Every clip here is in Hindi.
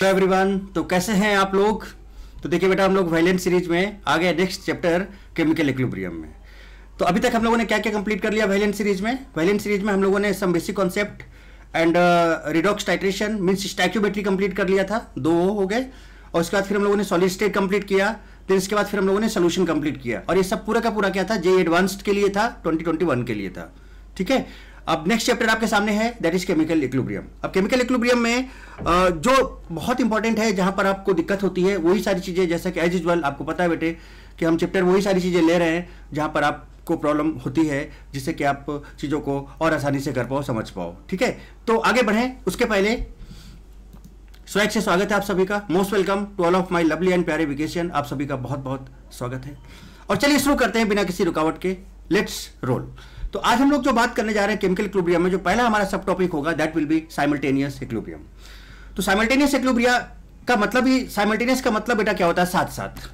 हेलो एवरीवन तो कैसे हैं आप लोग तो देखिए बेटा हम लोग वायलेंट सीरीज में आ गए नेक्स्ट चैप्टर केमिकल इक्विलिब्रियम में तो अभी तक हम लोगों ने क्या क्या कंप्लीट कर लिया वायलेंट सीरीज में वायलेंट सीरीज में हम लोगों ने some basic concept and redox titration means stoichiometry complete कर लिया था दो वो हो गए और उसके बाद फिर हम लोगों ने सॉलिड स्टेट कंप्लीट किया फिर इसके बाद फिर हम लोगों ने सोल्यूशन कंप्लीट किया और ये सब पूरा का पूरा क्या था जे एडवांस्ड के लिए था ट्वेंटी के लिए था ठीक है अब नेक्स्ट चैप्टर आपके सामने है दैट इज केमिकल इक्लुब्रियम अब केमिकल इक्लुब्रियम में जो बहुत इंपॉर्टेंट है जहां पर आपको दिक्कत होती है वही सारी चीजें जैसा कि एज यूजल आपको पता है बेटे कि हम चैप्टर वही सारी चीजें ले रहे हैं जहां पर आप को प्रॉब्लम होती है जिससे कि आप चीज़ों को और आसानी से कर पाओ समझ पाओ ठीक है तो आगे बढ़े उसके पहले स्वैग से स्वागत है आप सभी का most welcome to all of my lovely and प्यारे वेकेशन आप सभी का बहुत बहुत स्वागत है और चलिए शुरू करते हैं बिना किसी रुकावट के लेट्स रोल तो आज हम लोग जो बात करने जा रहे हैं केमिकल इक्विलिब्रियम में जो पहला हमारा सब टॉपिक होगा that will be simultaneous equilibrium तो साइमल्टेनियस इक्विलिब्रिया का मतलब ही साइमल्टेनियस का मतलब बेटा क्या होता है साथ साथ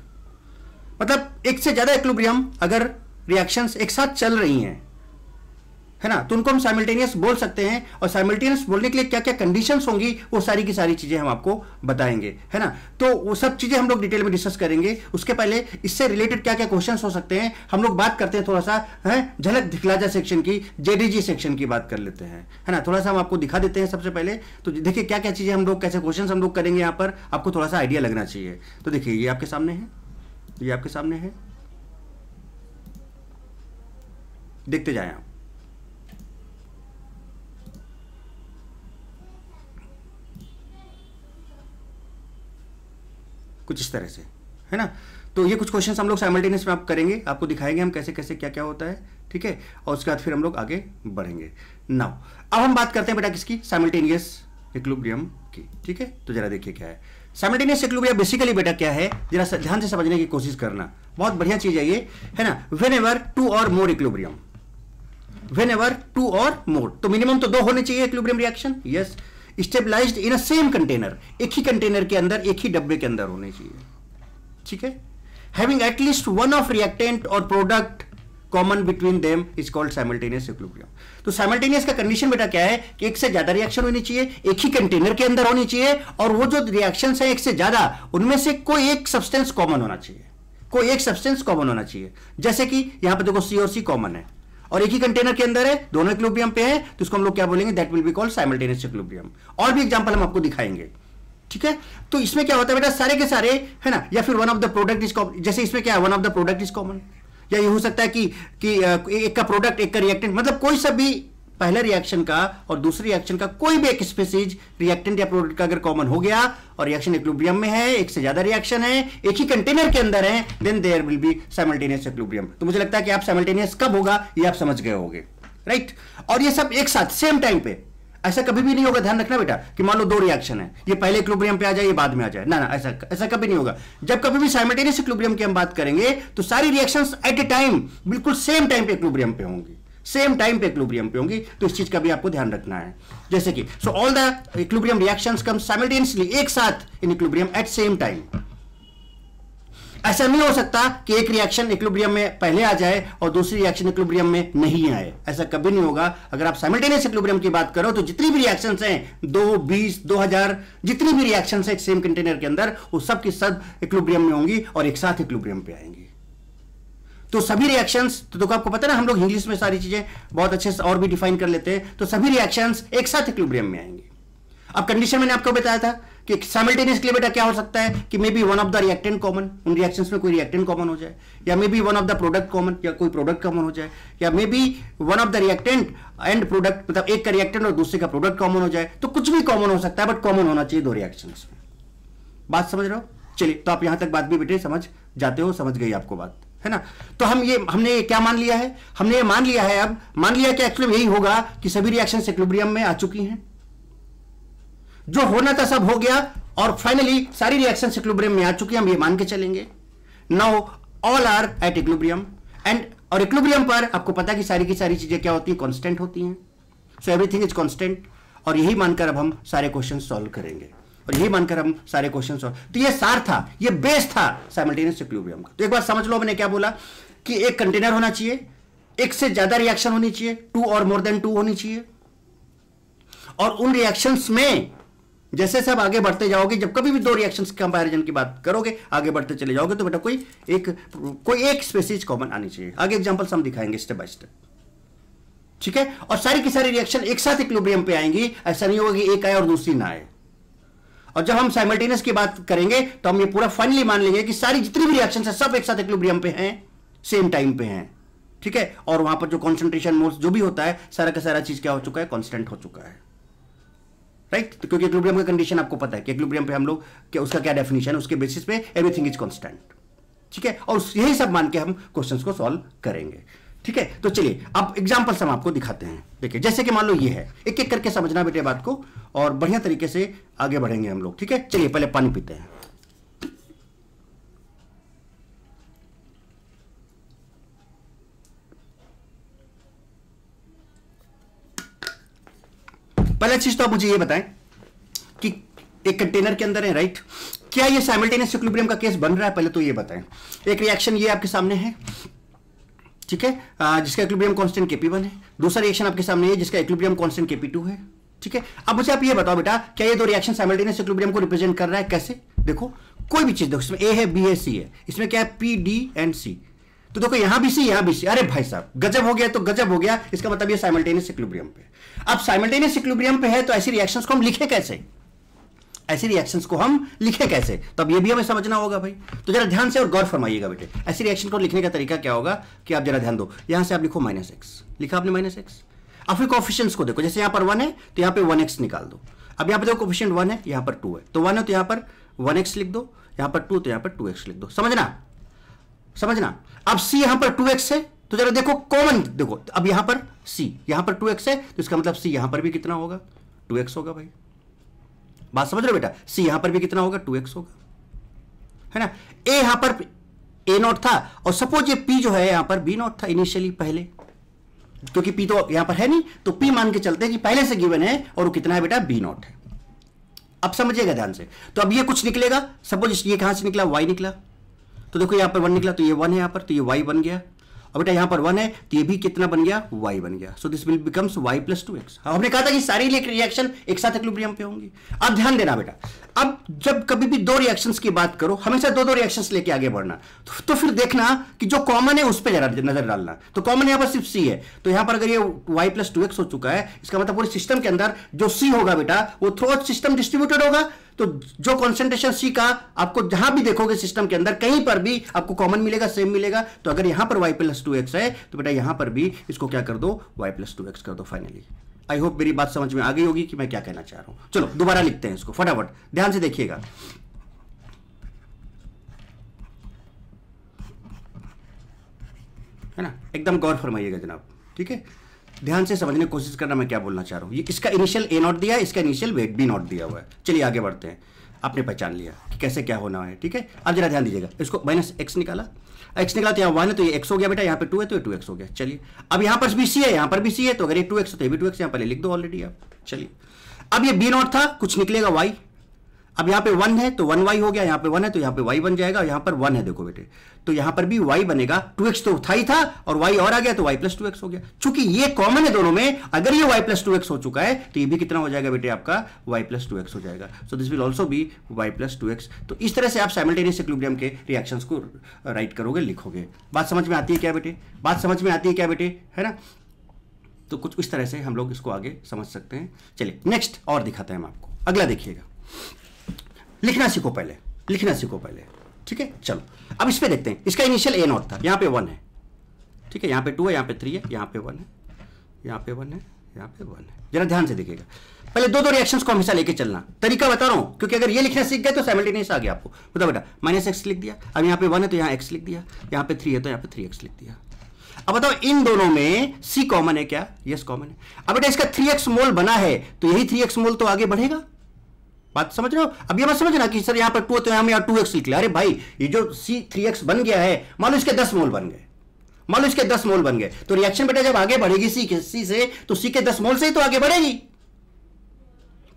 मतलब एक से ज्यादा इक्विलिब्रियम अगर रिएक्शंस एक साथ चल रही हैं है ना तो उनको हम साइमल्टेनियस बोल सकते हैं और साइमल्टेनियस बोलने के लिए क्या क्या कंडीशंस होंगी वो सारी की सारी चीजें हम आपको बताएंगे है ना तो वो सब चीजें हम लोग डिटेल में डिस्कस करेंगे उसके पहले इससे रिलेटेड क्या क्या क्वेश्चन हो सकते हैं हम लोग बात करते हैं थोड़ा सा है झलक दिखलाजा सेक्शन की जेडीजी सेक्शन की बात कर लेते हैं है ना थोड़ा सा हम आपको दिखा देते हैं सबसे पहले तो देखिए क्या क्या चीजें हम लोग कैसे क्वेश्चन हम लोग करेंगे यहाँ पर आपको थोड़ा सा आइडिया लगना चाहिए तो देखिए ये आपके सामने है ये आपके सामने है देखते जाए आप कुछ इस तरह से है ना तो ये कुछ क्वेश्चन हम लोग साइमल्टेनियस में आप करेंगे आपको दिखाएंगे हम कैसे कैसे क्या क्या होता है ठीक है और उसके बाद फिर हम लोग आगे बढ़ेंगे नाउ अब हम बात करते हैं बेटा किसकी साइमल्टेनियस इक्लुब्रियम की ठीक है तो जरा देखिए क्या है साइमल्टेनियस इक्लुब्रियम बेसिकली बेटा क्या है जरा ध्यान से समझने की कोशिश करना बहुत बढ़िया चीज है ये है ना when whenever two or more equilibrium whenever two or more तो मिनिमम तो दो होने चाहिए equilibrium reaction yes yes. Stabilized in a same container एक ही कंटेनर के अंदर एक ही डब्बे के अंदर होने चाहिए ठीक है having at least one of reactant or product common between them is called simultaneous equilibrium तो साइमल्टेनियस का कंडीशन बेटा क्या है कि एक से ज्यादा रिएक्शन होनी चाहिए एक ही कंटेनर के अंदर होनी चाहिए और वो जो रिएक्शन है एक से ज्यादा उनमें से कोई एक सब्सटेंस कॉमन होना चाहिए कोई एक सब्सटेंस कॉमन होना चाहिए जैसे कि यहां पर देखो सी और सी कॉमन है और एक ही कंटेनर के अंदर है दोनों इक्लोबियम पे है तो इसको हम लोग क्या बोलेंगे that will be called simultaneous equilibrium और भी एग्जांपल हम आपको दिखाएंगे ठीक है तो इसमें क्या होता है बेटा सारे के सारे है ना या फिर one of the product is common जैसे इसमें क्या है one of the product is common या ये हो सकता है कि कि एक का प्रोडक्ट एक का रिएक्टेंट मतलब कोई सा भी पहले रिएक्शन का और दूसरे रिएक्शन का कोई भी एक स्पेसीज रिएक्टेंट या प्रोडक्ट का अगर कॉमन हो गया और रिएक्शन इक्लुब्रियम में है एक से ज्यादा रिएक्शन है एक ही कंटेनर के अंदर है then there will be simultaneous equilibrium तो मुझे लगता है कि आप साइमल्टेनियस कब होगा ये आप समझ गए होंगे राइट और ये सब एक साथ सेम टाइम पे ऐसा कभी भी नहीं होगा ध्यान रखना बेटा कि मान लो दो रिएक्शन है ये पहले इक्लुब्रियम पे आ जाए ये बाद में आ जाए ना ना ऐसा ऐसा कभी नहीं होगा जब कभी भी साइमल्टेनियस इक्लुब्रियम की हम बात करेंगे तो सारी रिएक्शंस एट ए टाइम बिल्कुल सेम टाइम पे इक्लुब्रियम पे होंगी सेम टाइम पे इक्लुब्रियम पे होंगी तो इस चीज का भी आपको ध्यान रखना है जैसे कि so all the equilibrium reactions come simultaneously एक साथ in equilibrium at same time ऐसा नहीं हो सकता कि एक रिएक्शन इक्लुब्रियम में पहले आ जाए और दूसरी रिएक्शन इक्लुब्रियम में नहीं आए ऐसा कभी नहीं होगा अगर आप साइमल्टेनियस इक्लुब्रियम की बात करो तो जितनी भी रिएक्शन हैं दो बीस दो हजार जितनी भी रिएक्शन है सेम कंटेनर के अंदर वो सब की सब इक्लुब्रियम में होंगी और एक साथ इक्लुब्रियम पे आएंगी तो सभी रिएक्शंस तो देखो आपको पता ना हम लोग इंग्लिश में सारी चीजें बहुत अच्छे से और भी डिफाइन कर लेते हैं तो सभी रिएक्शंस एक साथ इक्विब्रियम में आएंगे अब कंडीशन मैंने आपको बताया था कि साइमल्टेनियसली बेटा क्या हो सकता है कि may be one of the reactant common उन रिएक्शन में कोई रिएक्टेंट कॉमन हो जाए या may be one of the product common या कोई प्रोडक्ट कॉमन हो जाए या may be one of the reactant and product मतलब एक का रिएक्टेंट और दूसरे का प्रोडक्ट कॉमन हो जाए तो कुछ भी कॉमन हो सकता है बट कॉमन होना चाहिए दो रिएक्शन में बात समझ रहे हो चलिए तो आप यहां तक बात भी बेटे समझ जाते हो समझ गई आपको बात है ना तो हम ये हमने ये क्या मान लिया है हमने ये मान लिया है अब मान लिया कि एक्चुअली यही होगा कि सभी रिएक्शन इक्विलिब्रियम में आ चुकी हैं जो होना था सब हो गया और फाइनली सारी रिएक्शन इक्विलिब्रियम में आ चुकी हम ये मान के चलेंगे now all are at equilibrium and और इक्विलिब्रियम पर आपको पता है कि सारी की सारी चीजें क्या होती हैं कॉन्स्टेंट होती हैं सो एवरीथिंग इज कॉन्स्टेंट और यही मानकर अब हम सारे क्वेश्चन सॉल्व करेंगे और यही मानकर हम सारे क्वेश्चन तो ये सार था ये बेस था साइमल्टेनियस इक्विलिब्रियम का तो एक बार समझ लो मैंने क्या बोला कि एक कंटेनर होना चाहिए एक से ज्यादा रिएक्शन होनी चाहिए to or more than to होनी चाहिए और उन रिएक्शंस में जैसे जैसे आप आगे बढ़ते जाओगे जब कभी भी दो रिएक्शन कंपैरिजन की बात करोगे आगे बढ़ते चले जाओगे तो बेटा कोई एक कोई एक स्पेसीज कॉमन आनी चाहिए आगे एग्जाम्पल हम दिखाएंगे स्टेप बाय स्टेप ठीक है और सारी की सारी रिएक्शन एक साथ इक्विलिब्रियम पे आएंगी ऐसा नहीं होगा कि एक आए और दूसरी ना आए और जब हम साइमल्टेनियस की बात करेंगे तो हम ये पूरा फाइनली मान लेंगे कि सारी जितनी भी रिएक्शन है सब एक साथ एक्लिब्रियम पे हैं सेम टाइम पे हैं ठीक है और वहां पर जो कॉन्सेंट्रेशन मोड जो भी होता है सारा का सारा चीज क्या हो चुका है कॉन्स्टेंट हो चुका है राइट तो क्योंकि एक्लिब्रियम का कंडीशन आपको पता है कि एक्लिब्रियम पे हम लोग क्या उसका क्या डेफिनेशन है उसके बेसिस पे एवरीथिंग इज कॉन्स्टेंट ठीक है और यही सब मान के हम क्वेश्चन को सॉल्व करेंगे ठीक है तो चलिए अब एग्जाम्पल्स हम आपको दिखाते हैं देखिए जैसे कि मान लो ये है एक एक करके समझना बेटे बात को और बढ़िया तरीके से आगे बढ़ेंगे हम लोग ठीक है चलिए पहले पानी पीते हैं पहला चीज तो आप मुझे ये बताएं कि एक कंटेनर के अंदर है राइट क्या ये साइमल्टेनियस इक्विलिब्रियम का केस बन रहा है पहले तो ये बताएं एक रिएक्शन ये आपके सामने है ठीक है आ, जिसका इक्विलिब्रियम कांस्टेंट केपी वन है दूसरा रिएक्शन आपके सामने है जिसका इक्विलिब्रियम कांस्टेंट केपी टू है ठीक है अब मुझे आप ये बताओ बेटा क्या ये दो रिएक्शन साइमल्टेनियस इक्विलिब्रियम को रिप्रेजेंट कर रहा है कैसे देखो कोई भी चीज देखो इसमें ए है बी है सी है इसमें क्या है पी डी एंड सी तो देखो यहां भी सी यहां भी सी अरे भाई साहब गजब हो गया तो गजब हो गया इसका मतलब ये साइमल्टेनियस इक्विलिब्रियम पे अब साइमल्टेनियस इक्विलिब्रियम पे है तो ऐसी रिएक्शंस को हम लिखे कैसे ऐसे रिएक्शंस को हम लिखे कैसे तो अब ये भी हमें समझना होगा भाई तो जरा ध्यान से और गौर फरमाइएगा बेटे ऐसे रिएक्शन को लिखने का तरीका क्या होगा कि आप जरा ध्यान दो यहां से आप लिखो माइनस एक्स लिखा आपने माइनस एक्स अब फिर कॉफिशियंस को देखो जैसे यहां पर वन है तो यहां पर वन एक्स निकाल दो अब यहां पर देखो कॉफिशियंट वन है यहां पर टू है तो वन है तो यहां पर वन एक्स लिख दो यहां पर टू तो यहां पर टू एक्स लिख दो समझना समझना अब सी यहां पर टू एक्स है तो जरा देखो कॉमन देखो अब यहां पर सी यहां पर टू एक्स है तो इसका मतलब सी यहां पर भी कितना होगा टू एक्स होगा भाई बात समझ रहे बेटा सी यहां पर भी कितना होगा टू एक्स होगा है ना ए यहां पर ए नॉट था और सपोज ये पी जो है यहां पर बी नॉट था इनिशियली पहले क्योंकि पी तो यहां पर है नहीं तो पी मान के चलते हैं कि पहले से गिवन है और वो कितना है बेटा बी नॉट है अब समझिएगा ध्यान से तो अब ये कुछ निकलेगा सपोज ये कहां से निकला वाई निकला तो देखो यहां पर वन निकला तो ये वन है यहां पर तो ये वाई बन गया अब बेटा यहां पर वन है तो ये भी कितना बन गया वाई बन गया so this will becomes Y plus two X हमने कहा था कि सारी रिएक्शन एक साथ एक्लुब्रियम पे होंगी अब ध्यान देना बेटा अब जब कभी भी दो रिएक्शंस की बात करो हमेशा दो दो रिएक्शंस लेके आगे बढ़ना तो, तो फिर देखना कि जो कॉमन है उस पर जरा नजर डालना तो कॉमन यहां पर सिर्फ सी है तो यहां पर अगर ये वाई प्लस टू एक्स हो चुका है इसका मतलब पूरे सिस्टम के अंदर जो सी होगा बेटा वो थ्रू सिस्टम डिस्ट्रीब्यूटेड होगा तो जो कॉन्सेंट्रेशन सी का आपको जहां भी देखोगे सिस्टम के अंदर कहीं पर भी आपको कॉमन मिलेगा सेम मिलेगा तो अगर यहां पर वाई प्लस टू एक्स है तो बेटा यहां पर भी इसको क्या कर दो वाई प्लस टू एक्स कर दो फाइनली आई होप मेरी बात समझ में आ गई होगी कि मैं क्या कहना चाह रहा हूं चलो दोबारा लिखते हैं इसको फटाफट ध्यान से देखिएगा है ना एकदम गौर फरमाइएगा जनाब ठीक है ध्यान से समझने की कोशिश करना मैं क्या बोलना चाह रहा हूं ये इसका इनिशियल ए नॉट दिया है इसका इनिशियल वेट बी नॉट दिया हुआ है चलिए आगे बढ़ते हैं आपने पहचान लिया कि कैसे क्या होना है ठीक है अब जरा ध्यान दीजिएगा इसको माइनस एक्स निकाला एक्स निकला तो यहाँ वन है तो ये एक्स हो गया बेटा यहाँ पे टू है तो ये टू एक्स हो गया चलिए अब यहाँ पर भी सी है यहाँ पर भी सी है तो अगर ये टू एक्स तो ये भी टू एक्स यहाँ पर लिख दो ऑलरेडी आप चलिए अब ये बी नॉट था कुछ निकलेगा वाई अब यहां पे वन है तो वन वाई हो गया यहां पे वन है तो यहां पे वाई बन जाएगा यहां पर वन है देखो बेटे तो यहां पर भी वाई बनेगा टू एक्स तो था ही था और वाई और आ गया तो वाई प्लस टू एक्स हो गया चूंकि ये कॉमन है दोनों में अगर ये वाई प्लस टू एक्स हो चुका है तो ये भी कितना हो जाएगा बेटे आपका वाई प्लस टू एक्स हो जाएगा so this will also be Y plus two X तो इस तरह से आप साइमल्टेनियस इक्विलिब्रियम के रिएक्शन को राइट करोगे लिखोगे बात समझ में आती है क्या बेटे बात समझ में आती है क्या बेटे है ना तो कुछ इस तरह से हम लोग इसको आगे समझ सकते हैं चलिए नेक्स्ट और दिखाते हैं हम आपको अगला देखिएगा लिखना सीखो पहले लिखना सीखो पहले ठीक है चलो अब इस पर देखते हैं इसका इनिशियल ए नॉट था यहाँ पे वन है ठीक है यहाँ पे टू है यहाँ पे थ्री है यहाँ पे वन है यहाँ पे वन है यहाँ पे वन है जरा ध्यान से देखिएगा पहले दो दो रिएक्शंस को हमेशा लेके चलना तरीका बता रहा हूँ क्योंकि अगर ये लिखना सीख गए तो नहीं आ गया आपको बता बेटा माइनस एक्स लिख दिया अब यहाँ पे वन है तो यहाँ एक्स लिख दिया यहाँ पे थ्री है तो यहाँ पे थ्री एक्स लिख दिया अब बताओ इन दोनों में सी कॉमन है क्या यस yes, कॉमन है अब बेटा इसका थ्री एक्स मोल बना है तो यही थ्री एक्स मोल तो आगे बढ़ेगा बात समझ रहे हो अब ये मत समझना कि सर यहां पर टू तो हम यहाँ टू एक्स लिख लिया अरे भाई ये जो सी थ्री एक्स बन गया है मान लो इसके दस मोल बन गए मान लो इसके दस मोल बन गए तो रिएक्शन बेटा जब आगे बढ़ेगी सी के सी से तो सी के दस मोल से ही तो आगे बढ़ेगी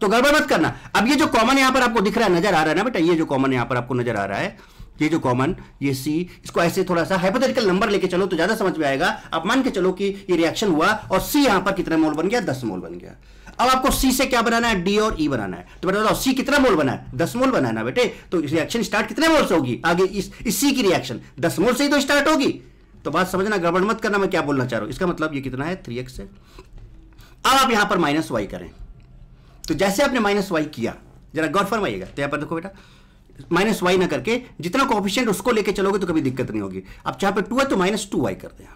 तो गड़बड़ मत करना अब ये जो कॉमन यहां पर आपको दिख रहा है नजर आ रहा है ना बेटा ये जो कॉमन यहां पर आपको नजर आ रहा है ये जो कॉमन ये सी इसको ऐसे थोड़ा सा हाइपोथेटिकल नंबर लेके चलो तो ज्यादा समझ में आएगा आप मान के चलो कि ये रिएक्शन हुआ और सी यहां पर कितना मोल बन गया दस मोल बन गया अब आपको सी से क्या बनाना है डी और ई e बनाना है तो बेटा बताओ सी कितना मोल बना है दस मोल बनाना है बेटे तो रिएक्शन स्टार्ट कितने मोल से होगी आगे इस, इस की रिएक्शन दस मोल से ही तो स्टार्ट होगी तो बात समझना गड़बड़ मत करना मैं क्या बोलना चाह रहा हूं इसका मतलब ये कितना है थ्री एक्स है अब आप यहां पर माइनस वाई करें तो जैसे आपने माइनस वाई किया जरा गौर फरमाइएगा तो यहां पर देखो बेटा माइनस वाई ना करके जितना कॉफिशियंट उसको लेके चलोगे तो कभी दिक्कत नहीं होगी अब जहां पर टू है तो माइनस टू वाई कर दे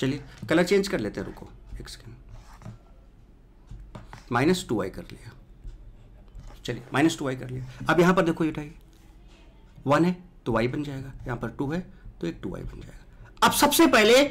चलिए कलर चेंज कर लेते हैं रुको एक सेकेंड माइनस टू आई कर लिया चलिए माइनस टू आई कर लिया अब यहाँ पर देखो ये वन है तो वाई बन जाएगा यहाँ पर टू है तो एक टू वाई बन जाएगा अब सबसे पहले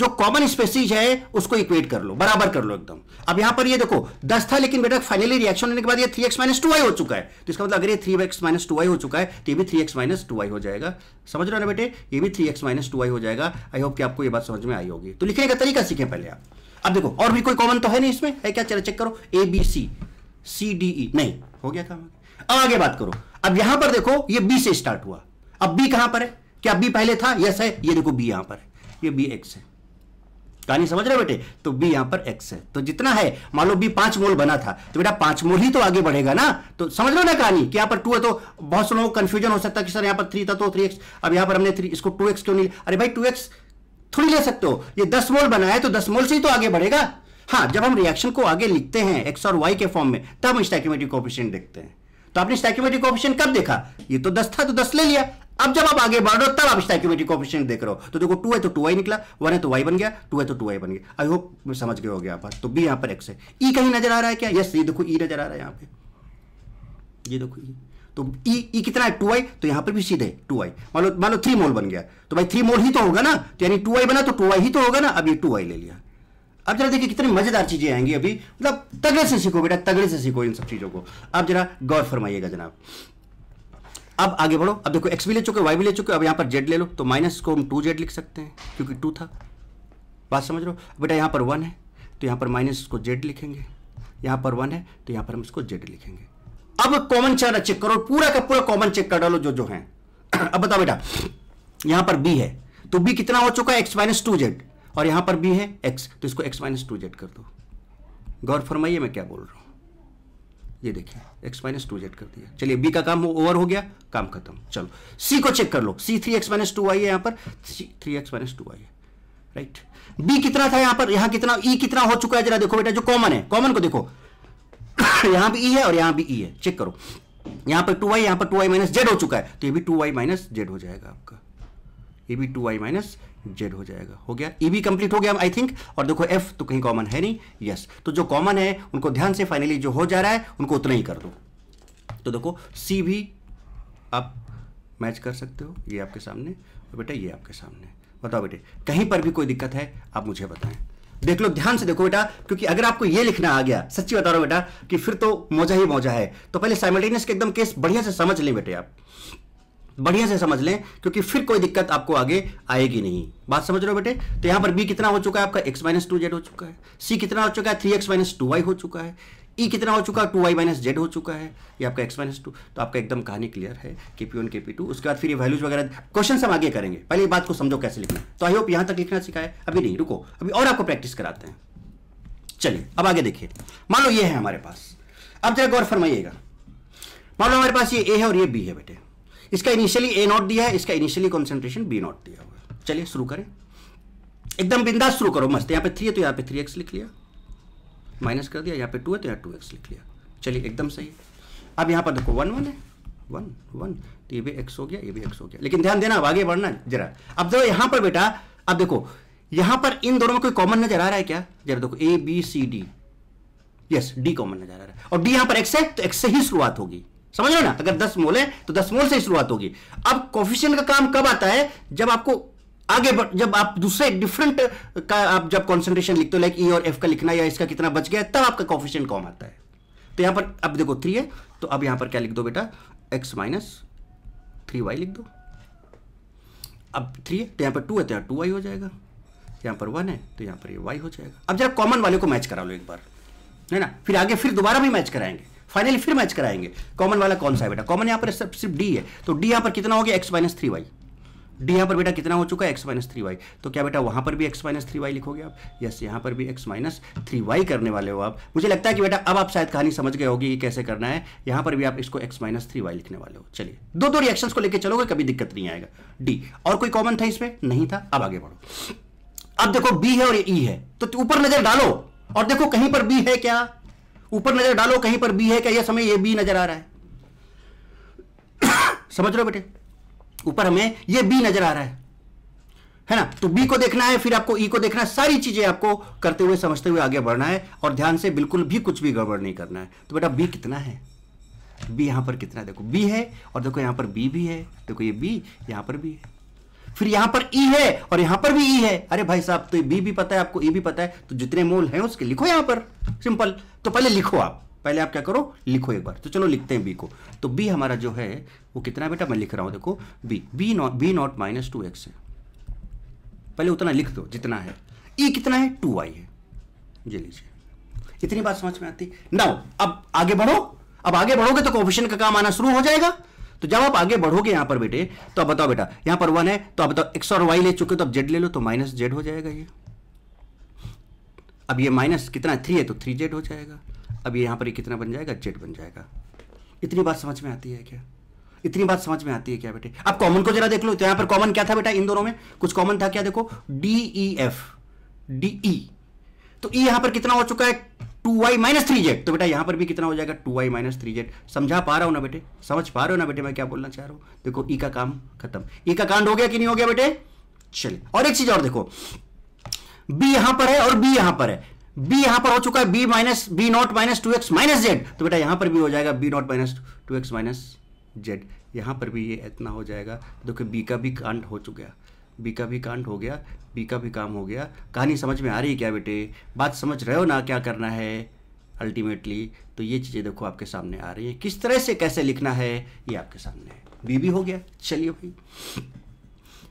जो कॉमन स्पेसीज है उसको इक्वेट कर लो बराबर कर लो एकदम अब यहां पर ये देखो दस था लेकिन बेटा फाइनली रिएक्शन होने के बाद ये three X minus two I हो चुका है तो इसका मतलब अगर ये three X minus two I हो चुका है तो ये भी three X minus two I हो जाएगा समझ रहे हो ना बेटे ये भी three X minus two I हो जाएगा आई होप कि आपको ये बात समझ में आई होगी तो लिखने का तरीका सीखें पहले आप अब देखो और भी कोई कॉमन तो है नहीं इसमें है क्या चलो चेक करो ए बी सी सी डी ई नहीं हो गया काम अब आगे बात करो अब यहां पर देखो ये बी से स्टार्ट हुआ अब बी कहां पर है क्या बी पहले था यस है ये देखो बी यहां पर है ये बी एक्स है कहानी समझ रहे बेटे तो बी यहां पर एक्स है तो जितना है मान लो बी पांच मोल बना था तो बेटा पांच मोल ही तो आगे बढ़ेगा ना तो समझ लो ना कहानी कि यहां पर टू है तो बहुत से लोगों को कंफ्यूजन हो सकता है कि सर यहां पर थ्री था तो थ्री एक्स अब यहां पर हमने थ्री इसको टू एक्स क्यों नहीं अरे भाई टू एक्स थोड़ी ले सकते हो ये दस मोल बना है तो दस मोल से ही तो आगे बढ़ेगा हाँ जब हम रिएक्शन को आगे लिखते हैं एक्स और वाई के फॉर्म में तब हम स्टैक्यूमेटिक ऑपरेशन देखते हैं तो आपने स्टैक्यूमेटिक ऑपरेशन कब देखा ये तो दस था तो दस ले लिया अब जब आप आगे बढ़ रहे हो तब आप स्टैक्यूमेटिक ऑपरेशन देख रहे हो तो देखो टू है तो टू आई निकला वन है तो वाई बन गया टू है तो टू आई बन गया आई होप समझ गए हो गया आप तो बी यहां पर एक्स है ई e कहीं नजर आ रहा है क्या यस ये देखो ई e नजर आ रहा है यहां पे ये देखो ई e। तो ई e, e कितना है टू आई तो यहां पर भी सीधे टू आई मान लो मान लो थ्री मोल बन गया तो भाई थ्री मोल ही तो होगा ना तो यानी टू आई बना तो टू आई ही तो होगा ना अब ये टू आई ले लिया अब जरा देखिए कितनी मजेदार चीजें आएंगी अभी मतलब तगड़े से सीखो बेटा तगड़े से सीखो इन सब चीजों को अब जरा गौर फरमाइएगा जनाब अब आगे बढ़ो अब देखो एक्स भी ले चुके वाई भी ले चुके अब यहां पर जेड ले लो तो माइनस को हम टू जेड लिख सकते हैं क्योंकि टू था बात समझ लो बेटा यहां पर वन है तो यहां पर माइनस को जेड लिखेंगे यहां पर वन है तो यहां पर हम इसको जेड लिखेंगे अब कॉमन चारा चेक करो पूरा का पूरा कॉमन चेक कर डालो जो जो है अब बताओ बेटा यहां पर बी है तो बी कितना हो चुका है एक्स माइनस टू जेड और यहां पर बी है एक्स तो इसको एक्स माइनस टू जेड कर दो गौर फरमाइए मैं क्या बोल रहा हूं ये देखिए एक्स माइनस टू जेड कर दिया चलिए बी का काम ओवर हो गया काम खत्म चलो सी को चेक कर लो C three X minus two I है यहां पर three X minus two I है राइट बी कितना था यहां पर यहां कितना ई e कितना हो चुका है जरा देखो बेटा जो कॉमन है कॉमन को देखो यहां भी ई e है और यहां भी ई e है चेक करो यहां पर टू वाई यहां पर टू वाई माइनस जेड हो चुका है तो ये भी टू वाई माइनस जेड हो जाएगा आपका ये भी टू वाई माइनस जेड हो जाएगा हो गया ई e भी कंप्लीट हो गया आई थिंक और देखो एफ तो कहीं कॉमन है नहीं यस yes. तो जो कॉमन है उनको ध्यान से फाइनली जो हो जा रहा है उनको उतना ही कर दो तो देखो सी भी आप मैच कर सकते हो ये आपके सामने और बेटा ये आपके सामने बताओ बेटे कहीं पर भी कोई दिक्कत है आप मुझे बताएं देख लो ध्यान से देखो बेटा क्योंकि अगर आपको ये लिखना आ गया सच्ची बता रहा हूं बेटा कि फिर तो मौजा ही मौजा है तो पहले साइमल्टेनियस के एकदम केस बढ़िया से समझ लें बेटे आप बढ़िया से समझ लें क्योंकि फिर कोई दिक्कत आपको आगे आएगी नहीं बात समझ रहे हो बेटे तो यहां पर बी कितना हो चुका है आपका एक्स माइनस टू जेड हो चुका है सी कितना हो चुका है three X minus two Y हो चुका है e कितना हो चुका है टू वाई माइनस जेड हो चुका है ये आपका एक्स माइनस टू तो आपका एकदम कहानी क्लियर है K P one K P two उसके बाद फिर ये वैल्यूज वगैरह क्वेश्चन हम आगे करेंगे पहले ये बात को समझो कैसे लिखना तो आई होप यहां तक लिखना सिखाया अभी नहीं रुको अभी और आपको प्रैक्टिस कराते हैं चलिए अब आगे देखिए मान लो ये है हमारे पास अब जरा गौर फरमाइएगा मान लो हमारे पास ये ए है और ये बी है बेटे इसका इनिशियली ए नॉट दिया है इसका इनिशियली कॉन्सेंट्रेशन बी नॉट दिया हुआ है चलिए शुरू करें एकदम बिंदास शुरू करो मस्त यहाँ पे थ्री है तो यहाँ पे थ्री एक्स लिख लिया माइनस कर दिया यहाँ पे टू है तो यहाँ टू एक्स लिख लिया चलिए एकदम सही अब यहाँ पर देखो वन वन है वन वन तो ये भी एक्स हो गया ये भी एक्स हो गया लेकिन ध्यान देना अब आगे बढ़ना जरा अब देखो यहाँ पर बेटा अब देखो यहाँ पर इन दोनों में कोई कॉमन नजर आ रहा है क्या जरा देखो A B C D yes D common नजर आ रहा है और डी यहाँ पर एक्स है तो एक्स से ही शुरुआत होगी समझ लो ना अगर 10 मोल है तो 10 मोल से ही शुरुआत होगी अब कॉफिशियन का काम कब आता है जब आपको आगे बढ़ जब आप दूसरे डिफरेंट का आप जब कॉन्सेंट्रेशन लिखते हो लाइक ई और एफ का लिखना या इसका कितना बच गया तब आपका कॉफिशियन कॉम आता है तो यहां पर अब देखो थ्री है तो अब यहां पर क्या लिख दो बेटा एक्स माइनस थ्री वाई लिख दो अब थ्री है तो यहां पर टू है तो यहां टू वाई हो जाएगा यहां पर वन है तो यहां पर ये वाई हो जाएगा अब जरा कॉमन वाले को मैच करा लो एक बार है ना फिर आगे फिर दोबारा भी मैच कराएंगे फाइनली फिर मैच कराएंगे कॉमन वाला कौन सा है बेटा कॉमन यहां पर सिर्फ डी है तो डी यहां पर कितना हो गया X minus three Y D यहाँ पर बेटा कितना हो चुका है एक्स माइनस थ्री वाई तो क्या बेटा वहाँ पर भी एक्स माइनस थ्री वाई लिखोगे आप यस यहाँ पर भी एक्स माइनस थ्री वाई करने वाले हो आप मुझे लगता है कि बेटा अब आप शायद कहानी समझ गए होगी कि कैसे करना है यहाँ पर भी आप इसको एक्स माइनस थ्री वाई लिखने वाले हो चलिए दो दो रिएक्शन को लेकर चलोगे कभी दिक्कत नहीं आएगा डी और कोई कॉमन था इसमें नहीं था अब आगे बढ़ो अब देखो बी है और ई e है तो ऊपर नजर डालो और देखो कहीं पर बी है क्या ऊपर नजर डालो कहीं पर बी है क्या यह समय ये बी नजर आ रहा है समझ रहे हो बेटे ऊपर हमें ये बी नजर आ रहा है है ना तो बी को देखना है फिर आपको ई e को देखना है सारी चीजें आपको करते हुए समझते हुए आगे बढ़ना है और ध्यान से बिल्कुल भी कुछ भी गड़बड़ नहीं करना है तो बेटा बी कितना है बी यहां पर कितना है देखो बी है और देखो यहां पर बी भी है देखो ये बी यहां e पर भी है फिर यहां पर ई है और यहां पर भी ई है अरे भाई साहब तो बी भी पता है आपको ई e भी पता है तो जितने मोल है उसके लिखो यहां पर सिंपल तो पहले लिखो आप पहले आप क्या करो लिखो एक बार तो चलो लिखते हैं बी को तो बी हमारा जो है वो कितना बेटा मैं लिख रहा हूँ देखो B B not B not minus two X है पहले उतना लिख दो जितना है ई e कितना है टू वाई है ये लीजिए इतनी बात समझ में आती नाउ अब आगे बढ़ो अब आगे बढ़ोगे तो कॉम्पिशन का काम आना शुरू हो जाएगा तो जब आप आगे बढ़ोगे यहां पर बेटे तो अब बताओ बेटा यहां पर वन है तो अब बताओ एक्स और वाई ले चुके तो अब जेड ले लो तो माइनस जेड हो जाएगा ये अब ये माइनस कितना थ्री है तो थ्री जेड हो जाएगा अब यहाँ पर ये कितना बन जाएगा जेड बन जाएगा इतनी बात समझ में आती है क्या इतनी बात समझ में आती है क्या बेटे अब कॉमन को जरा देख लो तो यहां पर कॉमन क्या था बेटा इन दोनों में कुछ कॉमन था क्या देखो D E F D E तो ई e यहां पर कितना हो चुका है two Y minus three Z तो बेटा यहां पर भी कितना हो जाएगा two Y minus three Z समझा पा रहा हूं ना बेटे समझ पा रहे हो ना बेटे मैं क्या बोलना चाह रहा हूं देखो ई e का काम खत्म ई e का कांड हो गया कि नहीं हो गया बेटे चलिए और एक चीज और देखो बी यहां पर है और बी यहां पर है बी यहां पर हो चुका है B minus B not minus two X minus Z तो बेटा यहां पर भी हो जाएगा B not minus two X minus Z यहां पर भी ये इतना हो जाएगा देखो बी का भी कांड हो चुका बी का भी कांड हो गया बी का भी काम हो गया कहानी समझ में आ रही है क्या बेटे बात समझ रहे हो ना क्या करना है अल्टीमेटली तो ये चीज़ें देखो आपके सामने आ रही है किस तरह से कैसे लिखना है ये आपके सामने है बी भी हो गया चलिए भाई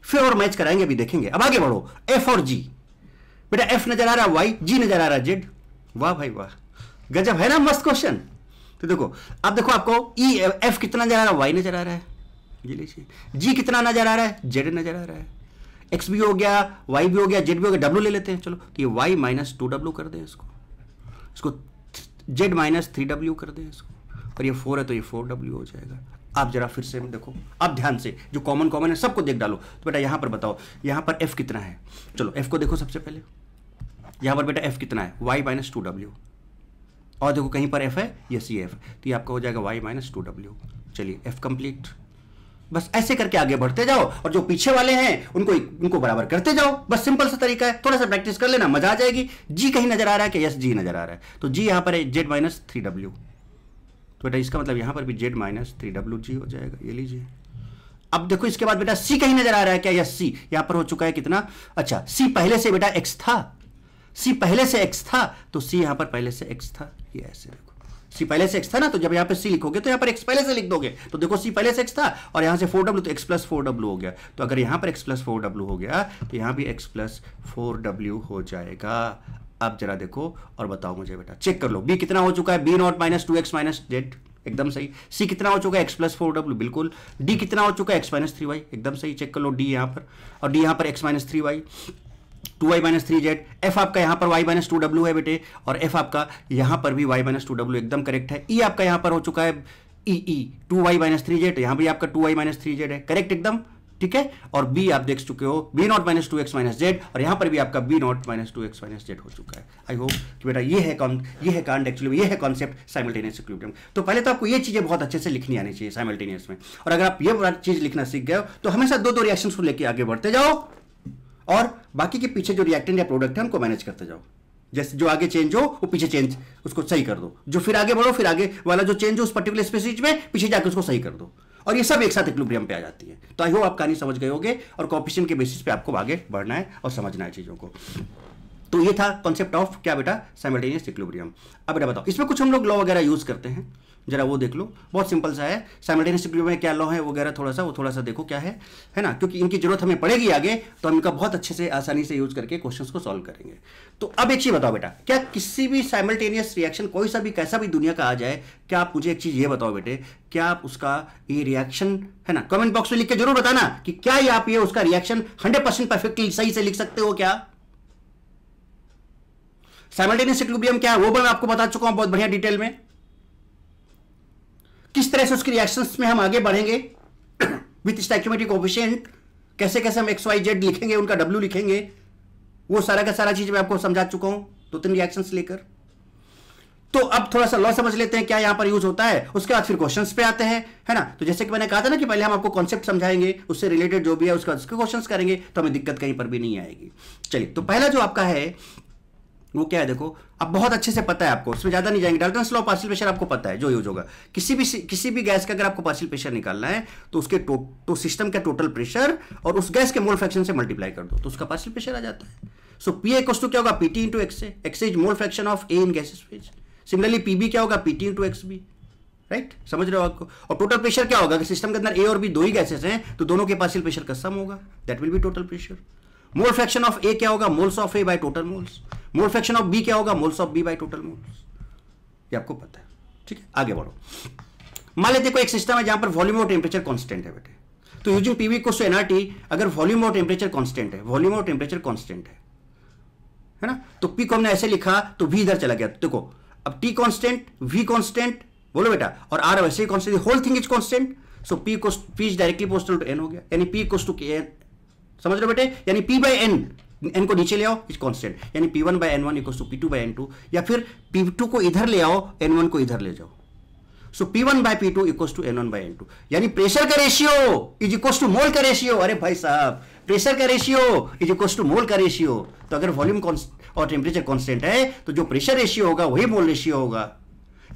फिर और मैच कराएंगे अभी देखेंगे अब आगे बढ़ो एफ और जी बेटा एफ नजर आ रहा वाई जी नजर आ रहा जेड वाह भाई वाह गजब है ना मस्त क्वेश्चन तो देखो अब देखो आपको ई e, एफ कितना नजर आ रहा है वाई नजर आ रहा है जी लीजिए जी कितना नजर आ रहा है जेड नजर आ रहा है एक्स भी हो गया वाई भी हो गया जेड भी हो गया डब्ल्यू ले लेते हैं चलो तो ये वाई माइनस टू डब्ल्यू कर दें इसको इसको जेड माइनस थ्री डब्ल्यू कर दें इसको और ये फोर है तो ये फोर डब्ल्यू हो जाएगा आप जरा फिर से देखो आप ध्यान से जो कॉमन कॉमन है सबको देख डालो तो बेटा यहाँ पर बताओ यहाँ पर एफ कितना है चलो एफ को देखो सबसे पहले यहाँ पर बेटा एफ कितना है वाई माइनस टू डब्ल्यू और देखो कहीं पर एफ है ये सी एफ तो ये आपका हो जाएगा वाई माइनस टू डब्ल्यू चलिए एफ कंप्लीट बस ऐसे करके आगे बढ़ते जाओ और जो पीछे वाले हैं उनको उनको बराबर करते जाओ बस सिंपल सा तरीका है थोड़ा सा प्रैक्टिस कर लेना मजा आ जाएगी जी कहीं नजर आ रहा है कि यस जी नजर आ रहा है तो जी यहाँ पर है जेड माइनस थ्री डब्ल्यू तो बेटा इसका मतलब यहाँ पर भी Z minus three W G हो जाएगा ये लीजिए अब देखो इसके बाद बेटा सी कहीं नजर आ रहा है क्या यस सी यहाँ पर हो चुका है कितना अच्छा सी पहले से बेटा एक्स था सी पहले से एक्स था तो सी यहां पर पहले से एक्स था ये ऐसे देखो सी पहले से एक्स था ना तो जब यहां पे सी लिखोगे तो यहां पर एक्स पहले से लिख दोगे तो देखो सी पहले से एक्स था और यहां से फोर डब्ल्यू तो एक्स प्लस फोर डब्ल्यू हो गया तो अगर यहां पर एक्स प्लस फोर डब्ल्यू हो गया तो यहां भी एक्स प्लस फोर डब्ल्यू हो जाएगा अब जरा देखो और बताओ मुझे बेटा चेक कर लो बी कितना हो चुका है B not minus two X minus Z एकदम सही सी कितना हो चुका है एक्स प्लस फोर डब्ल्यू बिल्कुल डी कितना हो चुका है एक्स माइनस थ्री वाई एकदम सही चेक कर लो डी यहां पर और डी यहाँ पर X minus three Y two Y minus three Z F आपका यहां पर वाई माइनस टू डब्ल्यू है बेटे और एफ आपका यहां पर भी वाई माइनस टू डब्ल्यू एकदम करेक्ट है ई e आपका यहां पर हो चुका है E e E e, two Y minus three Z यहां भी आपका two Y minus three Z है करेक्ट एकदम ठीक है और बी आप देख चुके हो B not minus two X minus Z और यहां पर भी आपका B not minus two X minus Z हो चुका है आई होप कि बेटा ये है ये है कांड एक्चुअली ये है कॉन्सेप्ट साइमल्टेनियस इक्विलिब्रियम तो पहले तो आपको ये चीज़ें बहुत अच्छे से लिखनी आनी चाहिए साइमल्टेनियस में और अगर आप ये चीज़ लिखना सीख गए तो हमेशा दो दो रिएक्शन को लेकर आगे बढ़ते जाओ और बाकी के पीछे जो रिएक्टेंट या प्रोडक्ट है उनको मैनेज करते जाओ जैसे जो आगे चेंज हो वो पीछे चेंज उसको सही कर दो जो फिर आगे बढ़ो फिर आगे वाला जो चेंज हो उस पर्टिकुलर स्पेसिज में पीछे जाकर उसको सही कर दो और ये सब एक साथ इक्विलिब्रियम पे आ जाती है तो आई होप आप कहानी समझ गए होंगे और कॉम्पिटिशन के बेसिस पे आपको आगे बढ़ना है और समझना है चीज़ों को तो ये था कॉन्सेप्ट ऑफ क्या बेटा साइमल्टेनियस इक्विलिब्रियम अब बेटा बताओ इसमें कुछ हम लोग लॉ वगैरह यूज करते हैं जरा वो देख लो बहुत सिंपल सा है साइमल्टेनियस में क्या लॉ है वगैरह थोड़ा सा वो थोड़ा सा देखो क्या है है ना क्योंकि इनकी जरूरत हमें पड़ेगी आगे तो हम इनका बहुत अच्छे से आसानी से यूज करके क्वेश्चन को सॉल्व करेंगे तो अब एक चीज बताओ बेटा क्या किसी भी साइमल्टेनियस रिएक्शन कोई सा भी कैसा भी दुनिया का आ जाए क्या आप मुझे एक चीज ये बताओ बेटे क्या आप उसका ये रिएक्शन है ना कमेंट बॉक्स में लिख के जरूर बताना कि क्या आप ये उसका रिएक्शन हंड्रेड परसेंट परफेक्टली सही से लिख सकते हो क्या साइमल्टेनियस इक्विलिब्रियम क्या है वो मैं आपको बता चुका हूं बहुत बढ़िया डिटेल में किस तरह से उसके रिएक्शंस में हम आगे बढ़ेंगे विथ स्टैक्यूमेटिक ऑफिशियंट कैसे कैसे हम एक्स वाई जेड लिखेंगे उनका डब्ल्यू लिखेंगे वो सारा का सारा चीज मैं आपको समझा चुका हूं दो तीन रिएक्शन लेकर तो अब थोड़ा सा लॉ समझ लेते हैं क्या यहां पर यूज होता है उसके बाद फिर क्वेश्चंस पे आते हैं है ना तो जैसे कि मैंने कहा था ना कि पहले हम आपको कॉन्सेप्ट समझाएंगे उससे रिलेटेड जो भी है उसका उसके क्वेश्चंस करेंगे तो हमें दिक्कत कहीं पर भी नहीं आएगी चलिए तो पहला जो आपका है वो क्या है देखो अब बहुत अच्छे से पता है आपको उसमें ज्यादा नहीं जाएंगे डालते हैं स्लो पार्सल प्रेशर आपको पता है जो यूज होगा किसी भी किसी भी गैस का अगर आपको पार्सल प्रेशर निकालना है तो उसके टो, तो सिस्टम का टोटल प्रेशर और उस गैस के मोल फ्रैक्शन से मल्टीप्लाई कर दो तो उसका पार्सल प्रेशर आ जाता है सो पी ए तो क्या होगा PT into X X is mole fraction of A in gases phase similarly PB क्या होगा PT into X B right समझ रहे हो आपको और टोटल प्रेशर क्या होगा अगर सिस्टम के अंदर ए और बी दो ही गैसेस हैं तो दोनों के पार्सल प्रेशर का सम होगा that will be total pressure mole fraction of A क्या होगा moles of A by total moles mole fraction of B क्या होगा moles of B by total moles ये आपको पता है ठीक है आगे बढ़ो मान लेते कोई एक सिस्टम है जहां पर वॉल्यूम और टेम्परेचर कॉन्स्टेंट है बेटे तो यूजिंग पीवी को एनआरटी अगर वॉल्यूम और टेम्परेचर कॉन्स्टेंट है वॉल्यूम और टेम्परेचर कॉन्स्टेंट है है ना तो पी को हमने ऐसे लिखा तो वी इधर चला गया देखो अब टी कॉन्स्टेंट वी कॉन्स्टेंट बोलो बेटा और आर वैसे ही constant whole thing is constant so P को पी इज डायरेक्टली पोस्टल टू एन हो गया यानी पी कोस टू एन समझ रहे बेटे यानी पी बाई एन एन को नीचे ले आओ इज कॉन्स्टेंट यानी P one by N one equal to P two by N two या फिर पी टू को इधर ले आओ एन वन को इधर ले जाओ so P one by P two equal to N one by N two यानी प्रेशर का ratio is equal to mole का रेशियो अरे भाई साहब प्रेशर का ratio is equal to mole का रेशियो तो अगर वॉल्यूम और टेम्परेचर कॉन्स्टेंट है तो जो प्रेशर रेशियो होगा वही मोल रेशियो होगा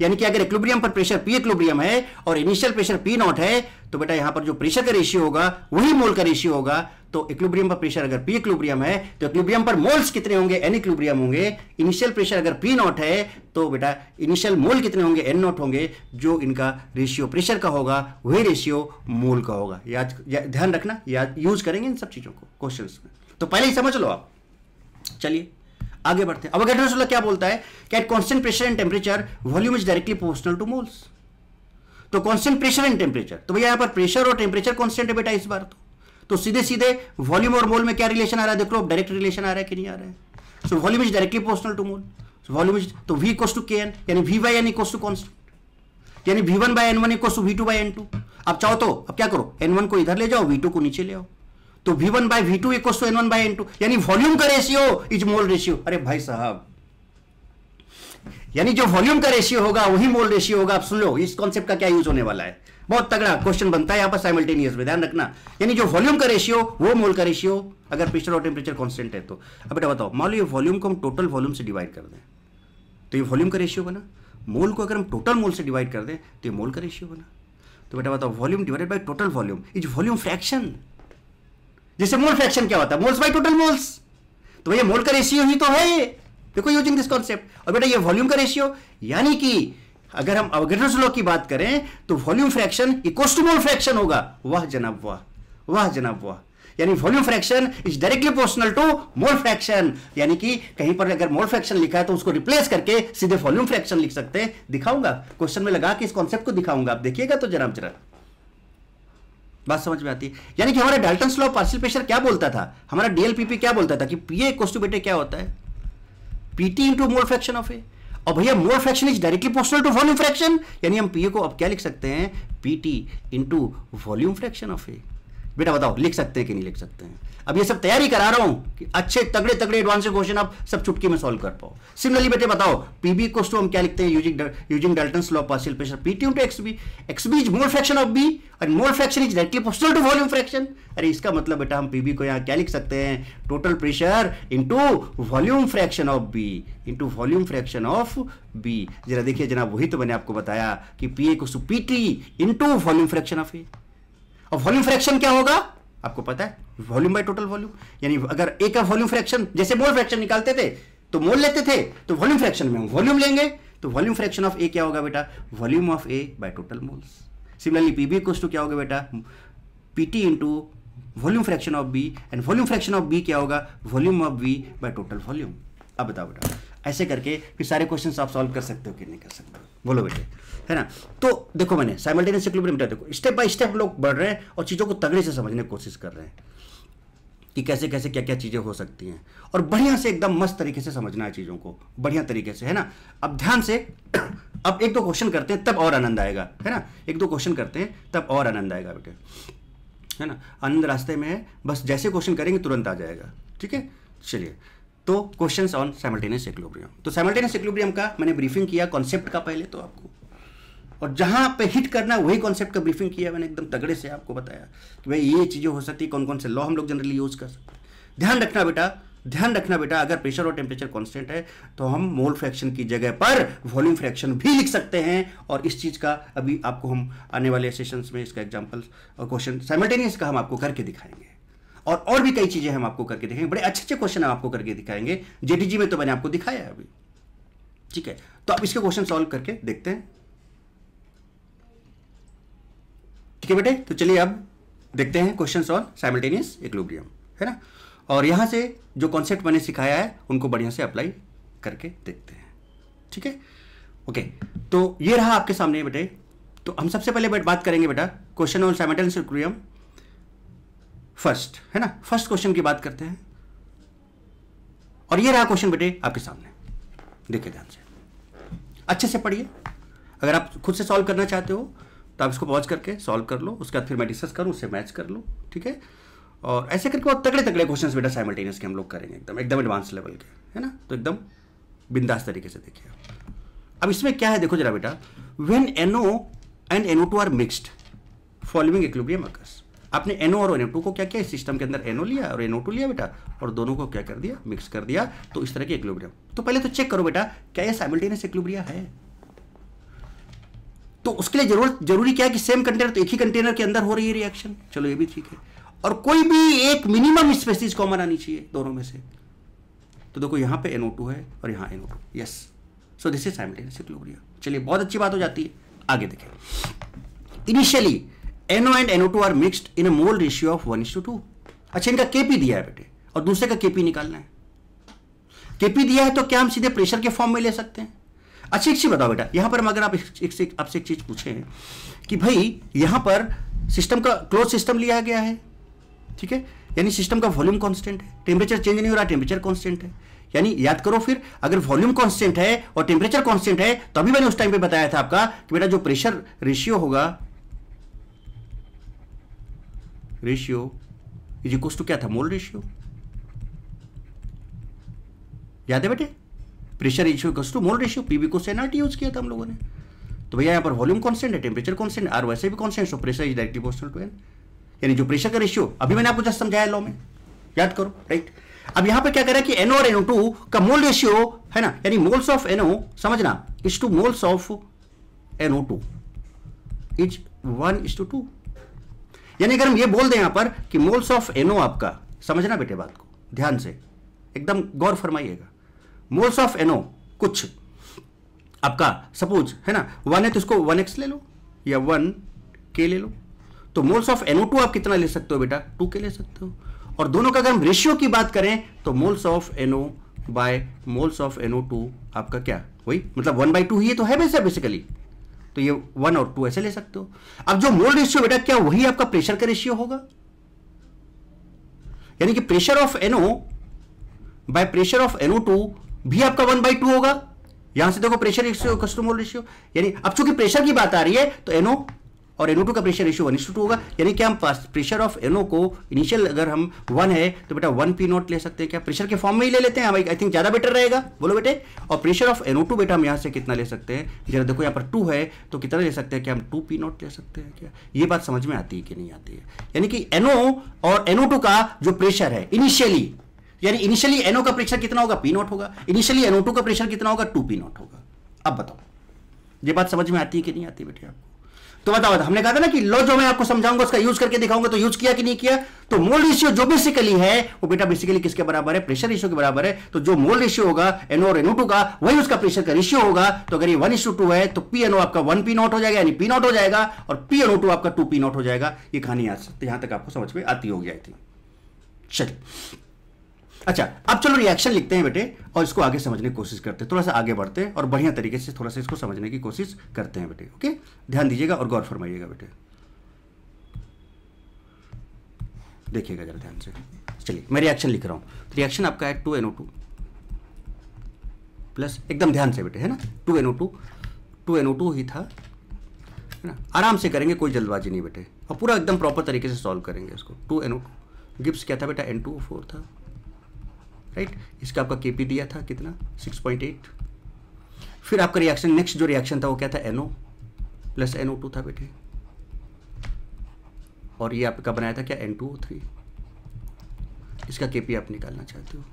यानी कि अगर इक्विलिब्रियम पर प्रेशर पी इक्विलिब्रियम है और इनिशियल प्रेशर पी नॉट है तो बेटा यहां पर जो प्रेशर का रेशियो होगा वही मोल का रेशियो होगा तो इक्विलिब्रियम पर प्रेशर अगर पी इक्विलिब्रियम है तो इक्विलिब्रियम पर मोल्स कितने होंगे एन इक्विलिब्रियम होंगे इनिशियल प्रेशर अगर पी नॉट है तो बेटा इनिशियल मोल कितने होंगे एन नॉट होंगे जो इनका रेशियो प्रेशर का होगा वही रेशियो मोल का होगा याद या, ध्यान रखना याद यूज करेंगे इन सब चीजों को क्वेश्चन में तो पहले ही समझ लो आप चलिए आगे बढ़ते हैं अवोगेड्रो रूल क्या बोलता है कि at constant pressure and temperature volume is directly proportional to moles तो कॉन्स्टेंट प्रेशर एंड टेम्परेचर तो भैया यहां पर प्रेशर और टेम्परेचर कॉन्स्टेंट है बेटा इस बार तो तो सीधे सीधे वॉल्यूम और मोल में क्या रिलेशन आ रहा है देख लो डायरेक्ट रिलेशन आ रहा है कि नहीं आ रहा है so volume is directly proportional to mole volume is तो V equals to K N यानी V by N equals to constant यानी V one by N one equals to V two by N two आप चाहो तो अब क्या करो एन वन को इधर ले जाओ वी टू को नीचे ले आओ तो V one by V two equal to N one by N two यानी वॉल्यूम का रेशियो इज मोल रेशियो अरे भाई साहब यानी जो वॉल्यूम का रेशियो होगा वही मोल रेशियो होगा आप सुन लो इस कॉन्सेप्ट का क्या यूज होने वाला है बहुत तगड़ा क्वेश्चन बनता है यहां पर साइमल्टेनियस में ध्यान रखना यानी जो वॉल्यूम का रेशियो वो मोल का रेशियो अगर प्रेशर और टेम्परेचर कॉन्स्टेंट है तो अब बेटा बताओ मान लो ये वॉल्यूम को हम टोटल वॉल्यूम से डिवाइड कर दें तो ये वॉल्यूम का रेशियो बना मोल को अगर हम टोटल मोल से डिवाइड कर दें तो ये मोल का रेशियो बना तो बेटा बताओ volume divided by total volume is volume fraction जैसे मोल फ्रैक्शन क्या होता है मोल्स बाई टोटल मोल्स तो भैया मोल का रेशियो ही तो है ये देखो यूजिंग दिस कॉन्सेप्ट और बेटा ये वॉल्यूम का रेशियो यानी कि अगर हम अवग्रस लॉ की बात करें तो volume fraction equals to mole fraction होगा वाह जनाब वाह वाह जनाब वाह यानी volume fraction is directly proportional to mole fraction यानी कि कहीं पर अगर मोल फ्रैक्शन लिखा है तो उसको रिप्लेस करके सीधे वॉल्यूम फ्रैक्शन लिख सकते हैं दिखाऊंगा क्वेश्चन में लगा के इस कॉन्सेप्ट को दिखाऊंगा आप देखिएगा तो जनाब जरा बात समझ में आती है यानी कि हमारा डाल्टन स्लो पार्सल प्रेशर क्या बोलता था हमारा डीएलपीपी क्या बोलता था कि पीए कोस्टू बेटे क्या होता है PT into mole fraction of A और भैया मोर फ्रैक्शन इज डायरेक्टली पोस्टल टू वॉल्यूम फ्रैक्शन यानी हम पीए को अब क्या लिख सकते हैं PT into volume fraction of A बेटा बताओ लिख सकते हैं कि नहीं लिख सकते हैं अब ये सब तैयारी करा रहा हूं कि अच्छे तगड़े तगड़े एडवांस क्वेश्चन आप सब चुटकी में सॉल्व कर पाओ सिमिलरली बेटे बताओ पीबी को हम क्या लिखते हैं using using Dalton law partial pressure PT to X B X B is mole fraction of B और मोल फ्रैक्शन इज डायरेक्टली पोस्टल टू वॉल्यूम फ्रैक्शन अरे इसका मतलब बेटा हम पीबी को यहाँ क्या लिख सकते हैं total pressure into volume fraction of B into volume fraction of B जरा देखिए जनाब वही तो मैंने आपको बताया कि पी ए को PT into volume fraction of A और वॉल्यूम फ्रैक्शन क्या होगा आपको पता है वॉल्यूम बाय टोटल वॉल्यूम यानी अगर ए का वॉल्यूम फ्रैक्शन जैसे मोल फ्रैक्शन निकालते थे तो मोल लेते थे तो वॉल्यूम फ्रैक्शन में वॉल्यूम लेंगे तो वॉल्यूम फ्रैक्शन ऑफ ए क्या होगा बेटा volume of A by total moles similarly PB B two क्या होगा बेटा PT T into volume fraction of B and volume fraction of B क्या होगा volume of B by total volume अब बताओ बेटा ऐसे करके फिर सारे क्वेश्चन आप सॉल्व कर सकते हो कि नहीं कर सकते बोलो बेटे है ना तो देखो मैंने साइमल्टेनियस इक्विलिब्रियम देखो स्टेप बाय स्टेप लोग बढ़ रहे हैं और चीज़ों को तगड़े से समझने की कोशिश कर रहे हैं कि कैसे कैसे क्या क्या चीज़ें हो सकती हैं और बढ़िया से एकदम मस्त तरीके से समझना है चीज़ों को बढ़िया तरीके से है ना अब ध्यान से अब एक दो क्वेश्चन करते हैं तब और आनंद आएगा है ना एक दो क्वेश्चन करते हैं तब और आनंद आएगा बेटे है ना आनंद रास्ते में है बस जैसे क्वेश्चन करेंगे तुरंत आ जाएगा ठीक है चलिए तो क्वेश्चंस ऑन साइमल्टेनियस इक्विलिब्रियम तो साइमल्टेनियस इक्विलिब्रियम का मैंने ब्रीफिंग किया कॉन्सेप्ट का पहले तो आपको और जहाँ पे हिट करना वही कॉन्सेप्ट का ब्रीफिंग किया मैंने एकदम तगड़े से आपको बताया कि भाई ये चीज़ें हो सकती कौन कौन से लॉ हम लोग जनरली यूज़ कर सकते हैं ध्यान रखना बेटा ध्यान रखना बेटा अगर प्रेशर और टेम्परेचर कांस्टेंट है तो हम मोल फ्रैक्शन की जगह पर वॉल्यूम फ्रैक्शन भी लिख सकते हैं और इस चीज़ का अभी आपको हम आने वाले सेशंस में इसका एग्जांपल और क्वेश्चन साइमल्टेनियस का हम आपको करके दिखाएंगे और और भी कई चीज़ें हम आपको करके दिखाएंगे बड़े अच्छे अच्छे क्वेश्चन हम आपको करके दिखाएंगे जेडीजी में तो मैंने आपको दिखाया है अभी ठीक है तो आप इसके क्वेश्चन सॉल्व करके देखते हैं ठीक है बेटे तो चलिए अब देखते हैं क्वेश्चन ऑन साइमल्टेनियस इक्लोब्रियम है ना और यहाँ से जो कॉन्सेप्ट मैंने सिखाया है उनको बढ़िया से अप्लाई करके देखते हैं ठीक है ओके तो ये रहा आपके सामने बेटे तो हम सबसे पहले बात करेंगे बेटा question on simultaneous equilibrium first है ना फर्स्ट क्वेश्चन की बात करते हैं और ये रहा क्वेश्चन बेटे आपके सामने देखिए ध्यान से अच्छे से पढ़िए अगर आप खुद से सॉल्व करना चाहते हो तो आप इसको पहुंच करके सॉल्व कर लो उसके बाद फिर मैं डिस्कस करूँ उससे मैच कर लो ठीक है और ऐसे करके बहुत तगड़े तगड़े क्वेश्चन बेटा साइमल्टेनियस के हम लोग करेंगे एकदम एकदम एडवांस लेवल के है ना तो एकदम बिंदास तरीके से देखिए अब इसमें क्या है देखो जरा बेटा when NO and NO two are mixed following equilibrium occurs आपने एनओ और एनओ टू को क्या किया इस सिस्टम के अंदर एनओ लिया और एनओ टू लिया बेटा और दोनों को क्या कर दिया मिक्स कर दिया तो इस तरह के इक्विलिब्रियम तो पहले तो चेक करो बेटा क्या ये साइमल्टेनियस इक्लिब्रिया है तो उसके लिए जरूर जरूरी क्या है कि सेम कंटेनर तो एक ही कंटेनर के अंदर हो रही है रिएक्शन चलो ये भी ठीक है और कोई भी एक मिनिमम स्पेसिस कॉमन आनी चाहिए दोनों में से तो देखो यहां पे NO2 है और यहां NO2 yes so this is simultaneous equilibrium चलिए बहुत अच्छी बात हो जाती है आगे देखें initially NO and NO2 are mixed in a mole ratio of 1:2 अच्छा इनका केपी दिया है बेटे और दूसरे का केपी निकालना है केपी दिया है तो क्या हम सीधे प्रेशर के फॉर्म में ले सकते हैं अच्छा एक चीज बताओ बेटा यहां पर हम अगर आप एक आपसे एक चीज पूछे कि भाई यहां पर सिस्टम का क्लोज सिस्टम लिया गया है ठीक है यानी सिस्टम का वॉल्यूम कांस्टेंट है टेम्परेचर चेंज नहीं हो रहा टेम्परेचर कांस्टेंट है यानी याद करो फिर अगर वॉल्यूम कांस्टेंट है और टेम्परेचर कांस्टेंट है तो अभी मैंने उस टाइम पे बताया था आपका कि बेटा जो प्रेशर रेशियो होगा रेशियो इज इक्व टू क्या था मोल रेशियो याद है बेटे pressure ratio equals to mole ratio PB को से नॉट यूज किया था हम लोगों ने तो भैया यहाँ पर वॉल्यूम कॉन्सेंट है टेम्परेचर कॉन्सेंट आर वैसे भी constant so pressure is directly proportional to n यानी जो प्रेशर का रेशियो अभी मैंने आपको जस्ट समझाया लॉ में याद करो राइट अब यहां पर क्या कह रहा है कि एनओ और एनओ टू का मोल रेशियो है ना यानी मोल्स ऑफ एनओ समझना is to moles of NO two is one is to two यानी अगर हम ये बोल दें यहां पर कि मोल्स ऑफ एनओ आपका समझना बेटे बात को ध्यान से एकदम गौर फरमाइएगा मोल्स ऑफ एनो कुछ आपका सपोज है ना वन है तो इसको वन एक्स ले लो या वन के ले लो तो मोल्स ऑफ एनो टू आप कितना ले सकते हो बेटा टू के ले सकते हो और दोनों का अगर हम रेशियो की बात करें तो moles of NO by moles of NO two आपका क्या वही मतलब वन बाई टू ही तो है वैसे बेसिकली तो ये वन और टू ऐसे ले सकते हो अब जो मोल रेशियो बेटा क्या वही आपका प्रेशर का रेशियो होगा यानी कि pressure of NO by pressure of NO two भी आपका वन बाई टू होगा यहां से देखो प्रेशर कस्टम होल रेशियो यानी अब चूंकि प्रेशर की बात आ रही है तो एनो और एनो टू का प्रेशर रेशियो वन टू होगा यानी क्या हम प्रेशर ऑफ एनो को इनिशियल अगर हम वन है तो बेटा वन पी नॉट ले सकते हैं क्या प्रेशर के फॉर्म में ही ले लेते हैं आई हाँ थिंक ज्यादा बेटर रहेगा बोलो बेटे और प्रेशर ऑफ एनो टू बेटा हम यहाँ से कितना ले सकते हैं जरा देखो यहाँ पर टू है तो कितना ले सकते हैं क्या हम टू पी नॉट ले सकते हैं क्या ये बात समझ में आती है कि नहीं आती है यानी कि एनो और एनो टू का जो प्रेशर है इनिशियली यानी इनिशियली एनओ का प्रेशर कितना होगा पी नॉट होगा इनिशियली एनओ टू का प्रेशर कितना होगा टू पी नॉट होगा अब बताओ ये बात समझ में आती है कि नहीं आती बेटे आपको तो बताओ हमने कहा था ना कि लो जो मैं आपको समझाऊंगा उसका यूज करके दिखाऊंगा तो यूज किया कि नहीं किया तो मोल रेशियो जो बेसिकली है वो बेटा बेसिकली किसके बराबर है प्रेशर रेशियो के बराबर है तो जो मोल रेशियो होगा एनओ और एनओ टू का वही उसका प्रेशर का रेशियो होगा तो अगर ये वन इशू टू है तो पी एनओ आपका वन पी नॉट हो जाएगा यानी पी नॉट हो जाएगा और पी एनओ टू आपका टू पी नॉट हो जाएगा ये कहानी आ सकती यहां तक आपको समझ में आती होगी आई थिंक चलिए अच्छा अब चलो रिएक्शन लिखते हैं बेटे और इसको आगे समझने की कोशिश करते हैं थोड़ा सा आगे बढ़ते हैं और बढ़िया तरीके से थोड़ा सा इसको समझने की कोशिश करते हैं बेटे ओके ध्यान दीजिएगा और गौर फरमाइएगा बेटे देखिएगा जरा ध्यान से चलिए मैं रिएक्शन लिख रहा हूँ रिएक्शन आपका है two N O two plus एकदम ध्यान से बेटे है ना two N O two two N O two ही था है ना आराम से करेंगे कोई जल्दबाजी नहीं बेटे और पूरा एकदम प्रॉपर तरीके से सॉल्व करेंगे इसको two N O two gives क्या था बेटा एन टू फोर था राइट इसका आपका के दिया था कितना 6.8 फिर आपका रिएक्शन नेक्स्ट जो रिएक्शन था वो क्या था एनओ प्लस एनओ टू था बेटे और ये आपका बनाया था क्या एन टू थ्री इसका के आप निकालना चाहते हो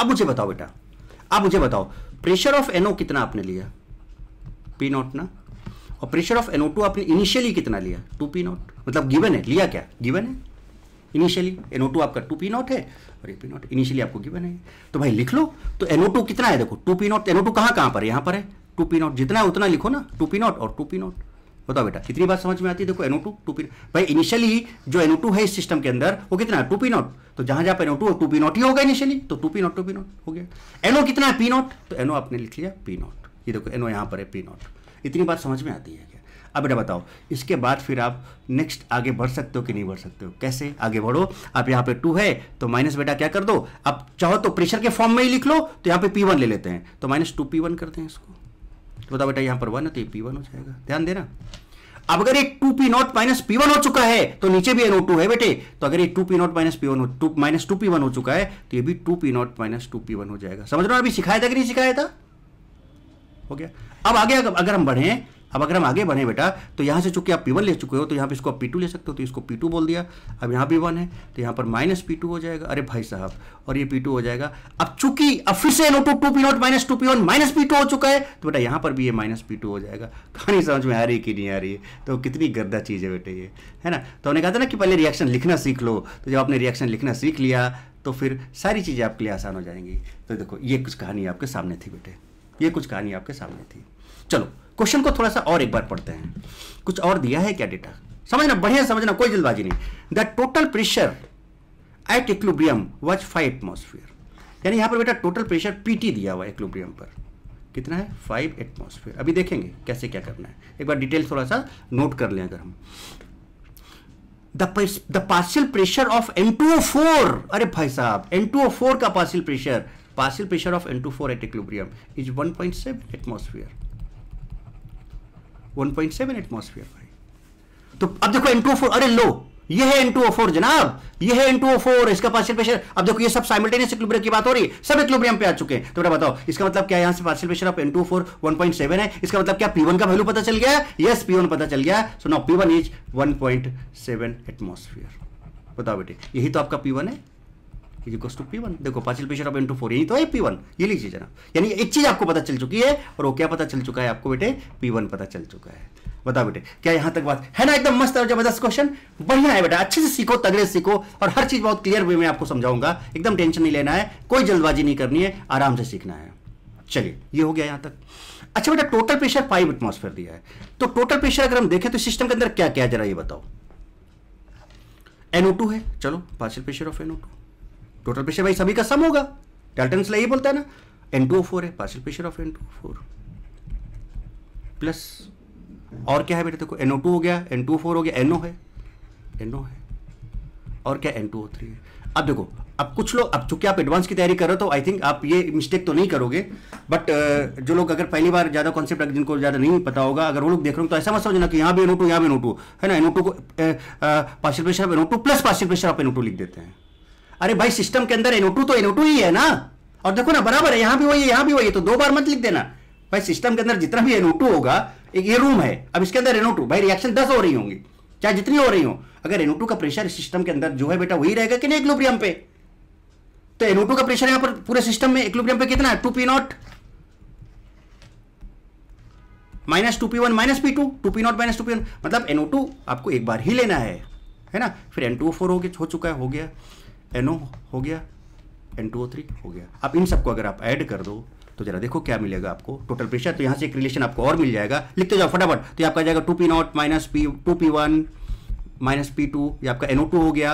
अब मुझे बताओ बेटा आप मुझे बताओ प्रेशर ऑफ एनओ कितना आपने लिया पी नॉट ना और प्रेशर ऑफ एनओ टू आपने इनिशियली कितना लिया टू पी नॉट मतलब गिवन है लिया क्या गिवन है इनिशियली एनओ टू आपका टू पी नॉट है और ये पी नॉट इनिशियली आपको गिवन है तो भाई लिख लो तो एनओ टू कितना है देखो two P nought NO two कहाँ कहाँ पर है यहाँ पर है टू पी नॉट जितना है उतना लिखो ना टू पी नॉट और टू पी नॉट बताओ बेटा कितनी बात समझ में आती है देखो एनओ टू टू पी भाई इनिशियली जो एनओ टू है इस सिस्टम के अंदर वो कितना है टू पी नॉट तो जहां जहां पर एनओ टू और टू पी नॉट ही होगा इनिशियली तो two P nought two P nought हो गया एनओ तो कितना है पी नॉट तो एनओ आपने लिख लिया पी नॉट ये देखो एनओ यहाँ पर है पी नॉट इतनी बात समझ में आती है अब बेटा बताओ इसके बाद फिर आप नेक्स्ट आगे बढ़ सकते हो कि नहीं बढ़ सकते हो कैसे आगे बढ़ो आप यहाँ पे टू है तो माइनस बेटा क्या कर दो आप चाहो तो प्रेशर के फॉर्म में ही लिख लो तो यहाँ पे पी वन ले लेते हैं तो माइनस टू पी वन करते हैं इसको तो बताओ बेटा यहाँ पर वन है तो ये पी वन हो जाएगा ध्यान देना अब अगर ये two P nought minus P one हो चुका है तो नीचे भी एनओ टू है बेटे तो अगर ये two P nought minus P one two minus two P one हो चुका है तो ये भी two P nought minus two P one हो जाएगा समझ रहे हो अभी सिखाया था कि नहीं सिखाया था हो गया अब आगे अगर हम बढ़े अब अगर हम आगे बढ़े बेटा तो यहाँ से चूंकि आप पी ले चुके हो तो यहाँ पे इसको आप पी ले सकते हो तो इसको पी बोल दिया अब यहाँ पी है तो यहाँ पर माइनस पी हो जाएगा अरे भाई साहब और ये पी हो जाएगा अब चूंकि अब फिर से NO two two P nought minus two P one minus P हो चुका है तो बेटा यहाँ पर भी ये माइनस पी हो जाएगा कहानी समझ में आ रही कि नहीं आ रही है तो कितनी गर्दा चीज़ है बेटे ये है ना तो हमने कहा था ना कि पहले रिएक्शन लिखना सीख लो तो जब आपने रिएक्शन लिखना सीख लिया तो फिर सारी चीज़ें आपके लिए आसान हो जाएंगी तो देखो ये कुछ कहानी आपके सामने थी बेटे ये कुछ कहानी आपके सामने थी चलो क्वेश्चन को थोड़ा सा और एक बार पढ़ते हैं कुछ और दिया है क्या डेटा समझना बढ़िया समझना कोई जल्दबाजी नहीं the total pressure at equilibrium was five atmosphere यानी यहाँ पर बेटा टोटल प्रेशर पीटी दिया हुआ है इक्लुब्रियम पर कितना है फाइव एटमोसफियर अभी देखेंगे कैसे क्या करना है एक बार डिटेल थोड़ा सा नोट कर लें अगर हम the partial pressure of N two four अरे भाई साहब एन टू फोर का partial pressure partial pressure of N two four at equilibrium is one point seven atmosphere 1.7 atmosphere भाई तो अब देखो एन अरे लो ये है N2O4 जनाब ये है N2O4 इसका पार्शियल प्रेशर अब देखो ये सब साइमल्टेनियस इक्विलिब्रियम की बात हो रही है सब इक्विलिब्रियम पे आ चुके हैं तो बेटा बताओ इसका मतलब क्या यहां से पार्शियल प्रेशर ऑफ N2O4 1.7 है इसका मतलब क्या P1 का वैल्यू पता चल गया यस P1 पता चल गया so now P1 is 1.7 atmosphere बताओ बेटे यही तो आपका P1 है इज टू पी वन देखो partial pressure of N two four यही तो है पी वन ये लीजिए जनाब यानी एक चीज आपको पता चल चुकी है और वो क्या पता चल चुका है आपको बेटे पी वन पता चल चुका है बताओ बेटे क्या यहां तक बात है ना एकदम मस्त और जबरदस्त क्वेश्चन बढ़िया है बेटा अच्छे से सीखो तगड़े से सीखो और हर चीज बहुत क्लियर वे में आपको समझाऊंगा एकदम टेंशन नहीं लेना है कोई जल्दबाजी नहीं करनी है आराम से सीखना है चलिए ये हो गया यहां तक अच्छा बेटा टोटल प्रेशर फाइव एटमोसफेयर दिया है तो टोटल प्रेशर अगर हम देखें तो सिस्टम के अंदर क्या क्या जरा ये बताओ एनओ टू है चलो partial pressure of NO two total pressure भाई सभी का सम होगा डाल्टन यही बोलता है ना एन टू फोर है partial pressure of N two four plus और क्या है बेटे देखो एनओ टू हो गया एन टू फोर हो गया एनओ है एनओ है और क्या एन टू ओ थ्री है अब देखो अब कुछ लोग अब चूंकि आप एडवांस की तैयारी कर रहे हो तो आई थिंक आप ये मिस्टेक तो नहीं करोगे बट जो लोग अगर पहली बार ज़्यादा कॉन्सेप्ट जिनको ज़्यादा नहीं पता होगा अगर वो लोग देख रहे हो तो ऐसा मत समझना कि यहाँ भी एनओ टू यहाँ भी एनओ टू है ना एनओ टू को partial pressure of NO two plus partial pressure of NO two लिख देते हैं अरे भाई सिस्टम के अंदर एनओ तो एनओ ही है ना और देखो ना बराबर है यहां भी वही है यहां भी वही है तो दो बार मत लिख देना भाई सिस्टम के अंदर जितना भी एनओ होगा एक ये रूम है अब इसके अंदर एनओ भाई रिएक्शन दस हो रही होंगी चाहे जितनी हो रही हो अगर एनओ का प्रेशर सिस्टम के अंदर जो है बेटा वही रहेगा कि नहीं इक्लोब्रियम पे तो एनओ का प्रेशर यहां पर पूरे सिस्टम में इक्लोब्रियम पे कितना है two P nought minus two P one minus P two two P nought minus two P one मतलब एनओ टू आपको एक बार ही लेना है है ना फिर एन टू फोर हो, हो चुका है हो गया एन हो गया एन टू ओ थ्री हो गया अब इन सबको अगर आप ऐड कर दो तो जरा देखो क्या मिलेगा आपको टोटल प्रेशर तो यहाँ से एक रिलेशन आपको और मिल जाएगा लिखते जाओ फटाफट तो आपका जाएगा two P nought minus P two P one minus P two ये आपका एनओ टू हो गया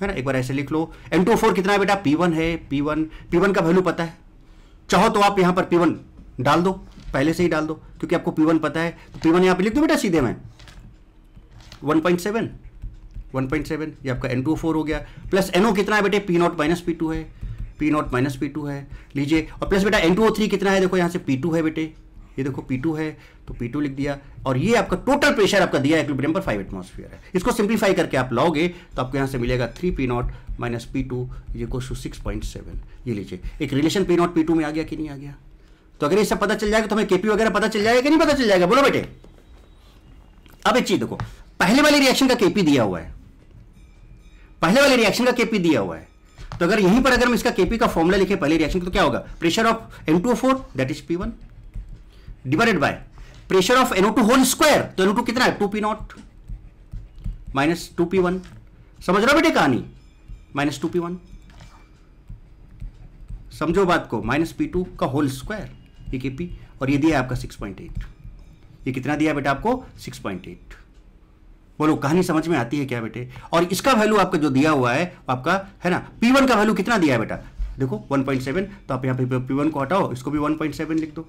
है ना एक बार ऐसे लिख लो एन टू फोर कितना है बेटा पी वन है पी वन पी वन का वैल्यू पता है चाहो तो आप यहाँ पर पी वन डाल दो पहले से ही डाल दो क्योंकि आपको पी वन पता है तो पी वन यहाँ पर लिख दो बेटा सीधे में वन पॉइंट सेवन 1.7 ये आपका एन हो गया प्लस एनओ कितना है बेटे P nought minus P two है P nought minus P two है लीजिए और प्लस बेटा एन कितना है देखो यहाँ से पी है बेटे ये देखो P2 है तो P2 लिख दिया और ये आपका टोटल प्रेशर आपका दिया इक्विलिब्रियम पर फाइव एटमोसफियर है इसको सिंप्लीफाई करके आप लाओगे तो आपको यहाँ से मिलेगा three P nought minus P two ये को सिक्स पॉइंट सेवन ये लीजिए एक relation P nought P two में आ गया कि नहीं आ गया तो अगर ये सब पता चल जाएगा तो हमें केपी वगैरह पता चल जाएगा कि नहीं पता चल जाएगा बोलो बेटे अब एक चीज देखो पहले वाले रिएक्शन का केपी दिया हुआ है पहले वाले रिएक्शन का केपी दिया हुआ है तो अगर यहीं पर अगर हम इसका केपी का फॉर्मूला लिखे पहले रिएक्शन तो क्या होगा pressure of N two four that is P one divided by pressure of NO two whole square तो एनओ टू कितना है two P nought minus two P one समझ रहा बेटे कहानी माइनस टू पी वन समझो बात को माइनस पी टू का होल स्क्वायर ये केपी और ये दिया है आपका सिक्स पॉइंट एट ये कितना दिया बेटा आपको सिक्स पॉइंट एट बोलो कहानी समझ में आती है क्या बेटे और इसका वैल्यू आपका जो दिया हुआ है आपका है ना पी वन का वैल्यू कितना दिया है बेटा देखो 1.7 तो आप यहाँ पे पी वन को हटाओ इसको भी 1.7 लिख दो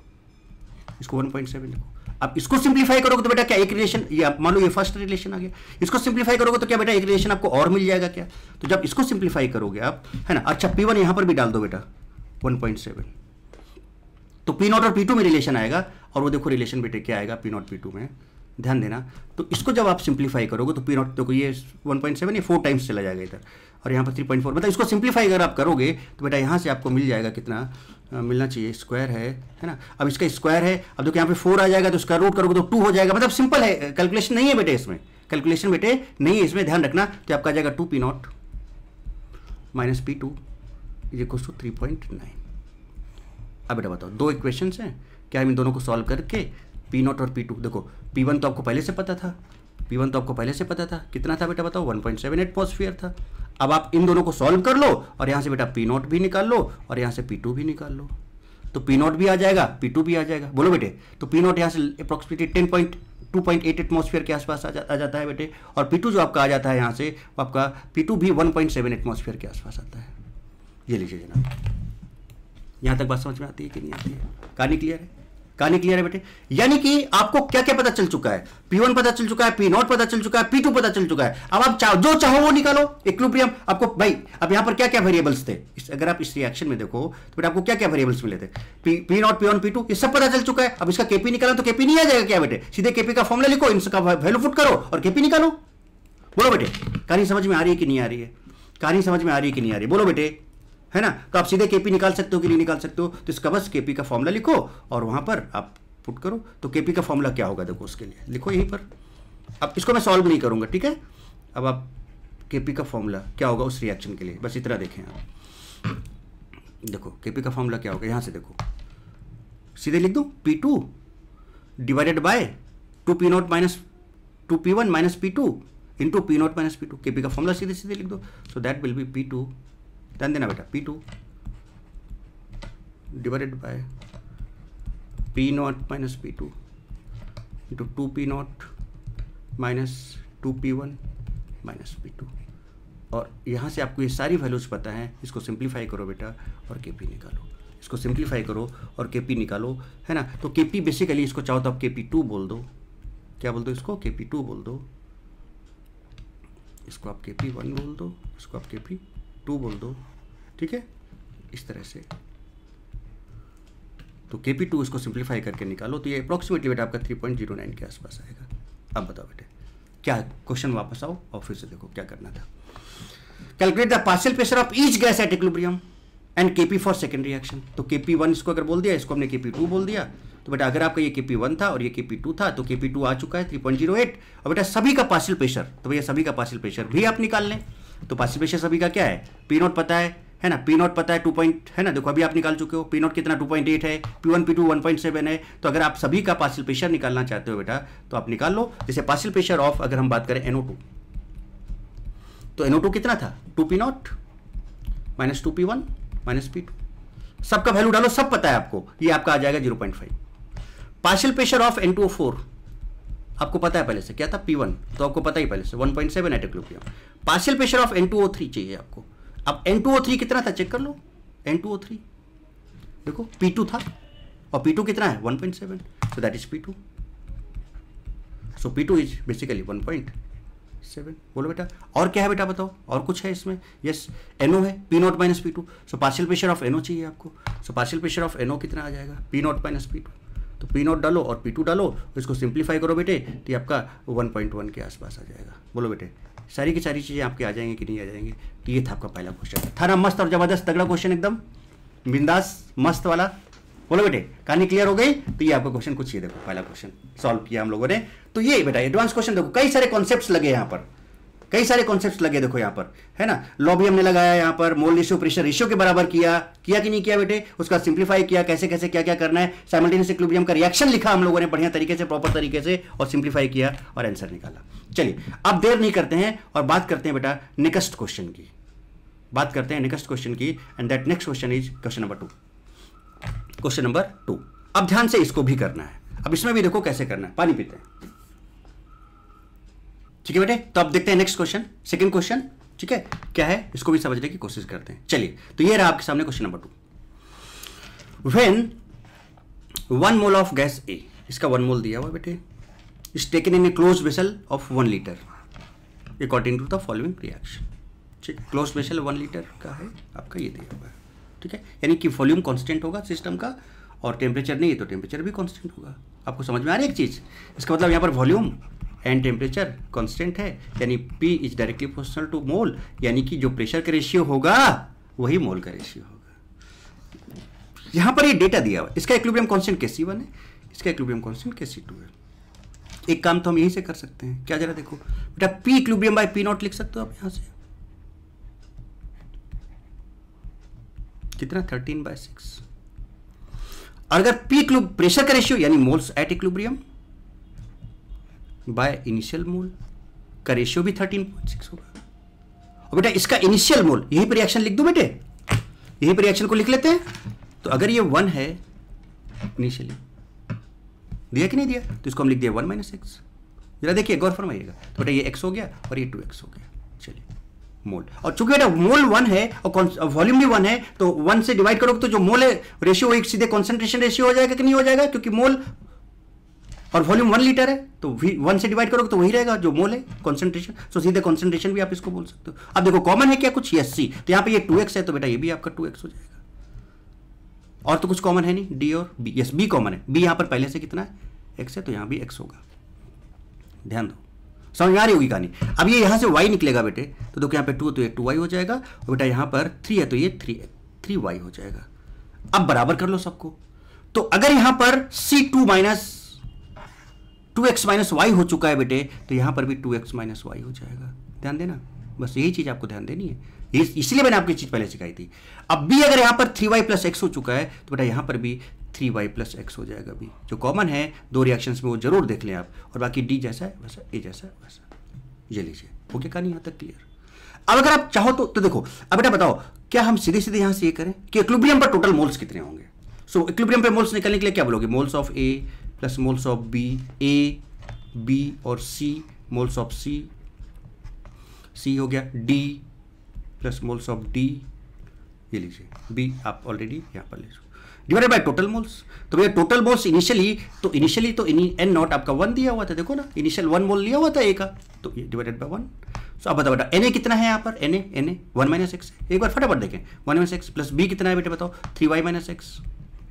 इसको 1.7 लिखो अब इसको सिंप्लीफाई करोगे तो बेटा क्या एक रिलेशन ये मान लो ये फर्स्ट रिलेशन आ गया इसको सिंप्लीफाई करोगे तो क्या बेटा एक रिलेशन आपको और मिल जाएगा क्या तो जब इसको सिंप्लीफाई करोगे आप है ना अच्छा पी वन यहाँ पर भी डाल दो बेटा सेवन तो पी नॉट और पी टू में रिलेशन आएगा और वो देखो रिलेशन बेटे क्या आएगा पी नॉट पी टू में ध्यान देना तो इसको जब आप सिंप्लीफाई करोगे तो पी नॉट देखो ये 1.7 ये फोर टाइम्स चला जाएगा इधर और यहाँ पर 3.4 मतलब इसको सिंप्लीफाई अगर आप करोगे तो बेटा यहाँ से आपको मिल जाएगा कितना आ, मिलना चाहिए स्क्वायर है है ना अब इसका स्क्वायर है अब देखो यहाँ पे फोर आ जाएगा तो उसका रूट करोगे तो टू हो जाएगा मतलब सिंपल है कैलकुलेशन नहीं है बेटे इसमें कैलकुलेशन बेटे नहीं है इसमें ध्यान रखना तो आपका आ जाएगा two P nought minus P two ये equal to three point nine अब बेटा बताओ दो इक्वेशन हैं क्या हम इन दोनों को सॉल्व करके पी नॉट और पी टू देखो पी वन तो आपको पहले से पता था पी वन तो आपको पहले से पता था कितना था बेटा बताओ वन पॉइंट सेवन एटमोसफियर था अब आप इन दोनों को सॉल्व कर लो और यहाँ से बेटा पी नॉट भी निकाल लो और यहाँ से पी टू भी निकाल लो तो पी नॉट भी आ जाएगा पी टू भी आ जाएगा बोलो बेटे तो पी नॉट यहाँ से approximately ten point two point eight atmosphere के आसपास आ, जा, आ जाता है बेटे और पी टू जो आपका आ जाता है यहाँ से आपका पी टू भी वन पॉइंट सेवन एटमोसफियर के आसपास आता है ये लीजिए जनाब यहाँ तक बात समझ में आती है कि नहीं आती है कहानी क्लियर है कहानी क्लियर है बेटे यानी कि आपको क्या क्या पता चल चुका है पी वन पता चल चुका है पी नॉट पता चल चुका है पी टू पता चल चुका है अब आप चाहो जो चाहो वो निकालो इक्विलिब्रियम आपको भाई अब यहां पर क्या क्या वेरिएबल्स थे इस, अगर आप इस रिएक्शन में देखो तो बेटा आपको क्या क्या वेरिएबल्स मिले थे P nought P one P two ये सब पता चल चुका है अब इसका केपी निकालो तो केपी नहीं आ जाएगा क्या बेटे सीधे केपी का फॉर्मला लिखो इनका वैल्यू फुट करो और केपी निकालो बोलो बेटे कहानी समझ में आ रही है कि नहीं आ रही है कहानी समझ में आ रही है कि नहीं आ रही बोलो बेटे है ना तो आप सीधे केपी निकाल सकते हो कि नहीं निकाल सकते हो तो इसका बस केपी का फॉर्मूला लिखो और वहां पर आप पुट करो तो केपी का फॉर्मूला क्या होगा देखो उसके लिए लिखो यहीं पर अब इसको मैं सॉल्व नहीं करूंगा ठीक है अब आप केपी का फॉर्मूला क्या होगा उस रिएक्शन के लिए बस इतना देखें आप देखो केपी का फॉर्मूला क्या होगा यहां से देखो सीधे लिख दो P two divided by two P nought minus two P one minus P two into P nought minus P two K P का फॉर्मूला सीधे सीधे लिख दो so that will be P two ध्यान देना बेटा P two divided by P nought minus P two into two P nought minus two P one minus P two और यहाँ से आपको ये सारी वैल्यूज़ पता हैं इसको सिंप्लीफाई करो बेटा और के पी निकालो इसको सिंप्लीफाई करो और के पी निकालो है ना तो के पी बेसिकली इसको चाहो तो आप के पी टू बोल दो क्या बोल दो इसको के पी टू बोल दो इसको आप के पी वन बोल दो इसको आप के पी टू बोल दो ठीक है इस तरह से तो के पी टू इसको सिंप्लीफाई करके निकालो तो ये अप्रोक्सीमेटली बेटा आपका थ्री पॉइंट जीरो नाइन के आसपास आएगा अब बताओ बेटे क्या क्वेश्चन वापस आओ और फिर से देखो क्या करना था calculate the partial pressure of each gas at equilibrium and K P for second reaction तो के पी वन इसको अगर बोल दिया इसको हमने के पी टू बोल दिया तो बेटा अगर आपका ये के पी वन था और ये के पी टू था तो के पी टू आ चुका है थ्री पॉइंट जीरो एट और बेटा सभी का पार्सल प्रेशर तो भैया सभी का पार्सल प्रेशर भी आप निकाल लें तो पासिव सभी का क्या है पी नोट पता है है ना पी नोट पता है टू पॉइंट है ना देखो अभी आप निकाल चुके हो पी नोट कितना टू पॉइंट एट है P one P two one point seven है तो अगर आप सभी का पार्शियल प्रेशर निकालना चाहते हो बेटा तो आप निकाल लो जैसे पार्शियल प्रेशर ऑफ अगर हम बात करें एनओ टू तो एनओ टू कितना था two P nought minus two P one minus P two सबका वैल्यू डालो सब पता है आपको ये आपका आ जाएगा zero point five partial pressure of N two O four आपको पता है पहले से क्या था पी वन तो आपको पता ही पहले से one point seven at equilibrium partial pressure of N two O three चाहिए आपको अब एन टू ओ थ्री कितना था चेक कर लो एन टू ओ थ्री देखो पी टू था और पी टू कितना है one point seven so that is P two so P two is basically one point seven बोलो बेटा और क्या है बेटा बताओ और कुछ है इसमें यस ओ है P nought minus P two so partial pressure of O चाहिए आपको so partial pressure of O कितना आ जाएगा P nought minus P two तो पी नोट डालो और पी टू डालो इसको सिंप्लीफाई करो बेटे तो ये आपका वन पॉइंट वन के आसपास आ जाएगा बोलो बेटे सारी की सारी चीज़ें आपके आ जाएंगी कि नहीं आ जाएंगे तो ये था आपका पहला क्वेश्चन था ना मस्त और ज़बरदस्त तगड़ा क्वेश्चन एकदम बिंदास मस्त वाला बोलो बेटे कहानी क्लियर हो गई तो ये आपका क्वेश्चन कुछ ये देखो पहला क्वेश्चन सॉल्व किया हम लोगों ने तो ये बेटा एडवांस क्वेश्चन देखो कई सारे कॉन्सेप्ट लगे यहाँ पर कई सारे कॉन्सेप्ट लगे देखो यहां पर है ना लॉबी हमने लगाया यहां पर मोल रिशो प्रेशर रिशो के बराबर किया किया कि नहीं किया बेटे उसका सिंप्लीफाई किया कैसे कैसे क्या क्या करना है साइमल्टेनियस इक्विलिब्रियम का रिएक्शन लिखा हम लोगों ने बढ़िया तरीके से प्रॉपर तरीके से और सिंप्लीफाई किया और आंसर निकाला चलिए अब देर नहीं करते हैं और बात करते हैं बेटा नेक्स्ट क्वेश्चन की बात करते हैं नेक्स्ट क्वेश्चन की and that next question is question number two question number two अब ध्यान से इसको भी करना है अब इसमें भी देखो कैसे करना है पानी पीते हैं ठीक है बेटे तो अब देखते हैं नेक्स्ट क्वेश्चन सेकंड क्वेश्चन ठीक है क्या है इसको भी समझने की कोशिश करते हैं चलिए तो ये रहा आपके सामने question number two when one mole of gas A इसका वन मोल दिया हुआ बेटे is taken in a close vessel of one litre according to the following reaction ठीक क्लोज वेसल वन लीटर का है आपका ये दिया हुआ है ठीक है यानी कि वॉल्यूम कॉन्स्टेंट होगा सिस्टम का और टेम्परेचर नहीं है तो टेम्परेचर भी कॉन्स्टेंट होगा आपको समझ में आ रही है एक चीज़ इसका मतलब यहाँ पर वॉल्यूम एंड टेम्परेचर कॉन्स्टेंट है यानी P is directly proportional to mole यानी कि जो प्रेशर का रेशियो होगा वही मोल का रेशियो होगा यहां पर ये डेटा दिया हुआ इसका इक्विलिब्रियम कॉन्स्टेंट के सी वन है इसका इक्विलिब्रियम कॉन्स्टेंट के सी टू है एक काम तो हम यहीं से कर सकते हैं क्या जरा देखो बेटा P equilibrium by P nought लिख सकते हो आप यहां से कितना थर्टीन बाय सिक्स अगर पी क्लूब प्रेशर का रेशियो यानी moles at equilibrium by initial mole का रेशियो भी थर्टीन पॉइंट सिक्स होगा और बेटा इसका इनिशियल मोल यही पर रिएक्शन लिख दो बेटे यही पर रिएक्शन को लिख लेते हैं तो अगर ये वन है इनिशियली दिया कि नहीं दिया तो इसको हम लिख दिया वन माइनस एक्स जरा देखिए गौर फरमाइएगा तो बेटा ये एक्स हो गया और ये टू एक्स हो गया चलिए मोल और चूंकि बेटा मोल वन है और वॉल्यूम भी वन है तो वन से डिवाइड करोगे तो जो मोल है रेशियो एक सीधे कॉन्सेंट्रेशन रेशियो हो जाएगा कि नहीं हो जाएगा क्योंकि मोल और वॉल्यूम वन लीटर है तो वी वन से डिवाइड करोगे तो वही रहेगा जो मोल है कॉन्सेंट्रेशन सो सीधे कॉन्सेंट्रेशन भी आप इसको बोल सकते हो अब देखो कॉमन है क्या कुछ यस सी तो यहाँ पे ये टू एक्स है तो बेटा ये भी आपका टू एक्स हो जाएगा और तो कुछ कॉमन है नहीं डी और बी यस बी कॉमन है बी यहाँ पर पहले से कितना है एक्स है तो यहाँ भी एक्स होगा ध्यान दो समझ में आ रही होगी कहानी अब ये यहाँ से वाई निकलेगा बेटे तो देखो यहाँ पे टू तो ये टू वाई हो जाएगा और बेटा यहाँ पर थ्री है तो ये थ्री थ्री वाई हो जाएगा अब बराबर कर लो सबको तो अगर यहां पर C two minus two X minus Y हो चुका है बेटे तो यहाँ पर भी टू एक्स माइनस वाई हो जाएगा ध्यान देना बस यही चीज़ आपको ध्यान देनी है इसलिए मैंने आपको चीज़ पहले सिखाई थी अब भी अगर यहाँ पर थ्री वाई प्लस एक्स हो चुका है तो बेटा यहाँ पर भी थ्री वाई प्लस एक्स हो जाएगा भी जो कॉमन है दो रिएक्शंस में वो जरूर देख लें आप और बाकी डी जैसा है वैसा ए जैसा है वैसा ये लीजिए हो गया कहानी यहाँ तक क्लियर अब अगर आप चाहो तो तो देखो अब बेटा बताओ क्या हम सीधे सीधे यहां से ये करें कि इक्विलिब्रियम पर टोटल मोल्स कितने होंगे सो so, इक्विलिब्रियम पर मोल्स निकालने के लिए क्या बोलोगे moles of A plus moles of B A B और C moles of C C हो गया D plus moles of D ये लीजिए बी आप ऑलरेडी यहाँ पर ले लो डिवाइडेड बाय टोटल मोल्स तो भैया टोटल मोल्स इनिशियली तो इनिशियली तो एन नॉट आपका वन दिया हुआ था देखो ना इनिशियल वन मोल लिया हुआ था ए का तो ये डिवाइडेड बाय वन सो आप बताओ बेटा एन ए कितना है यहाँ पर N A N A one minus X एक बार फटाफट देखें one minus X plus B कितना है बेटे बताओ three Y minus X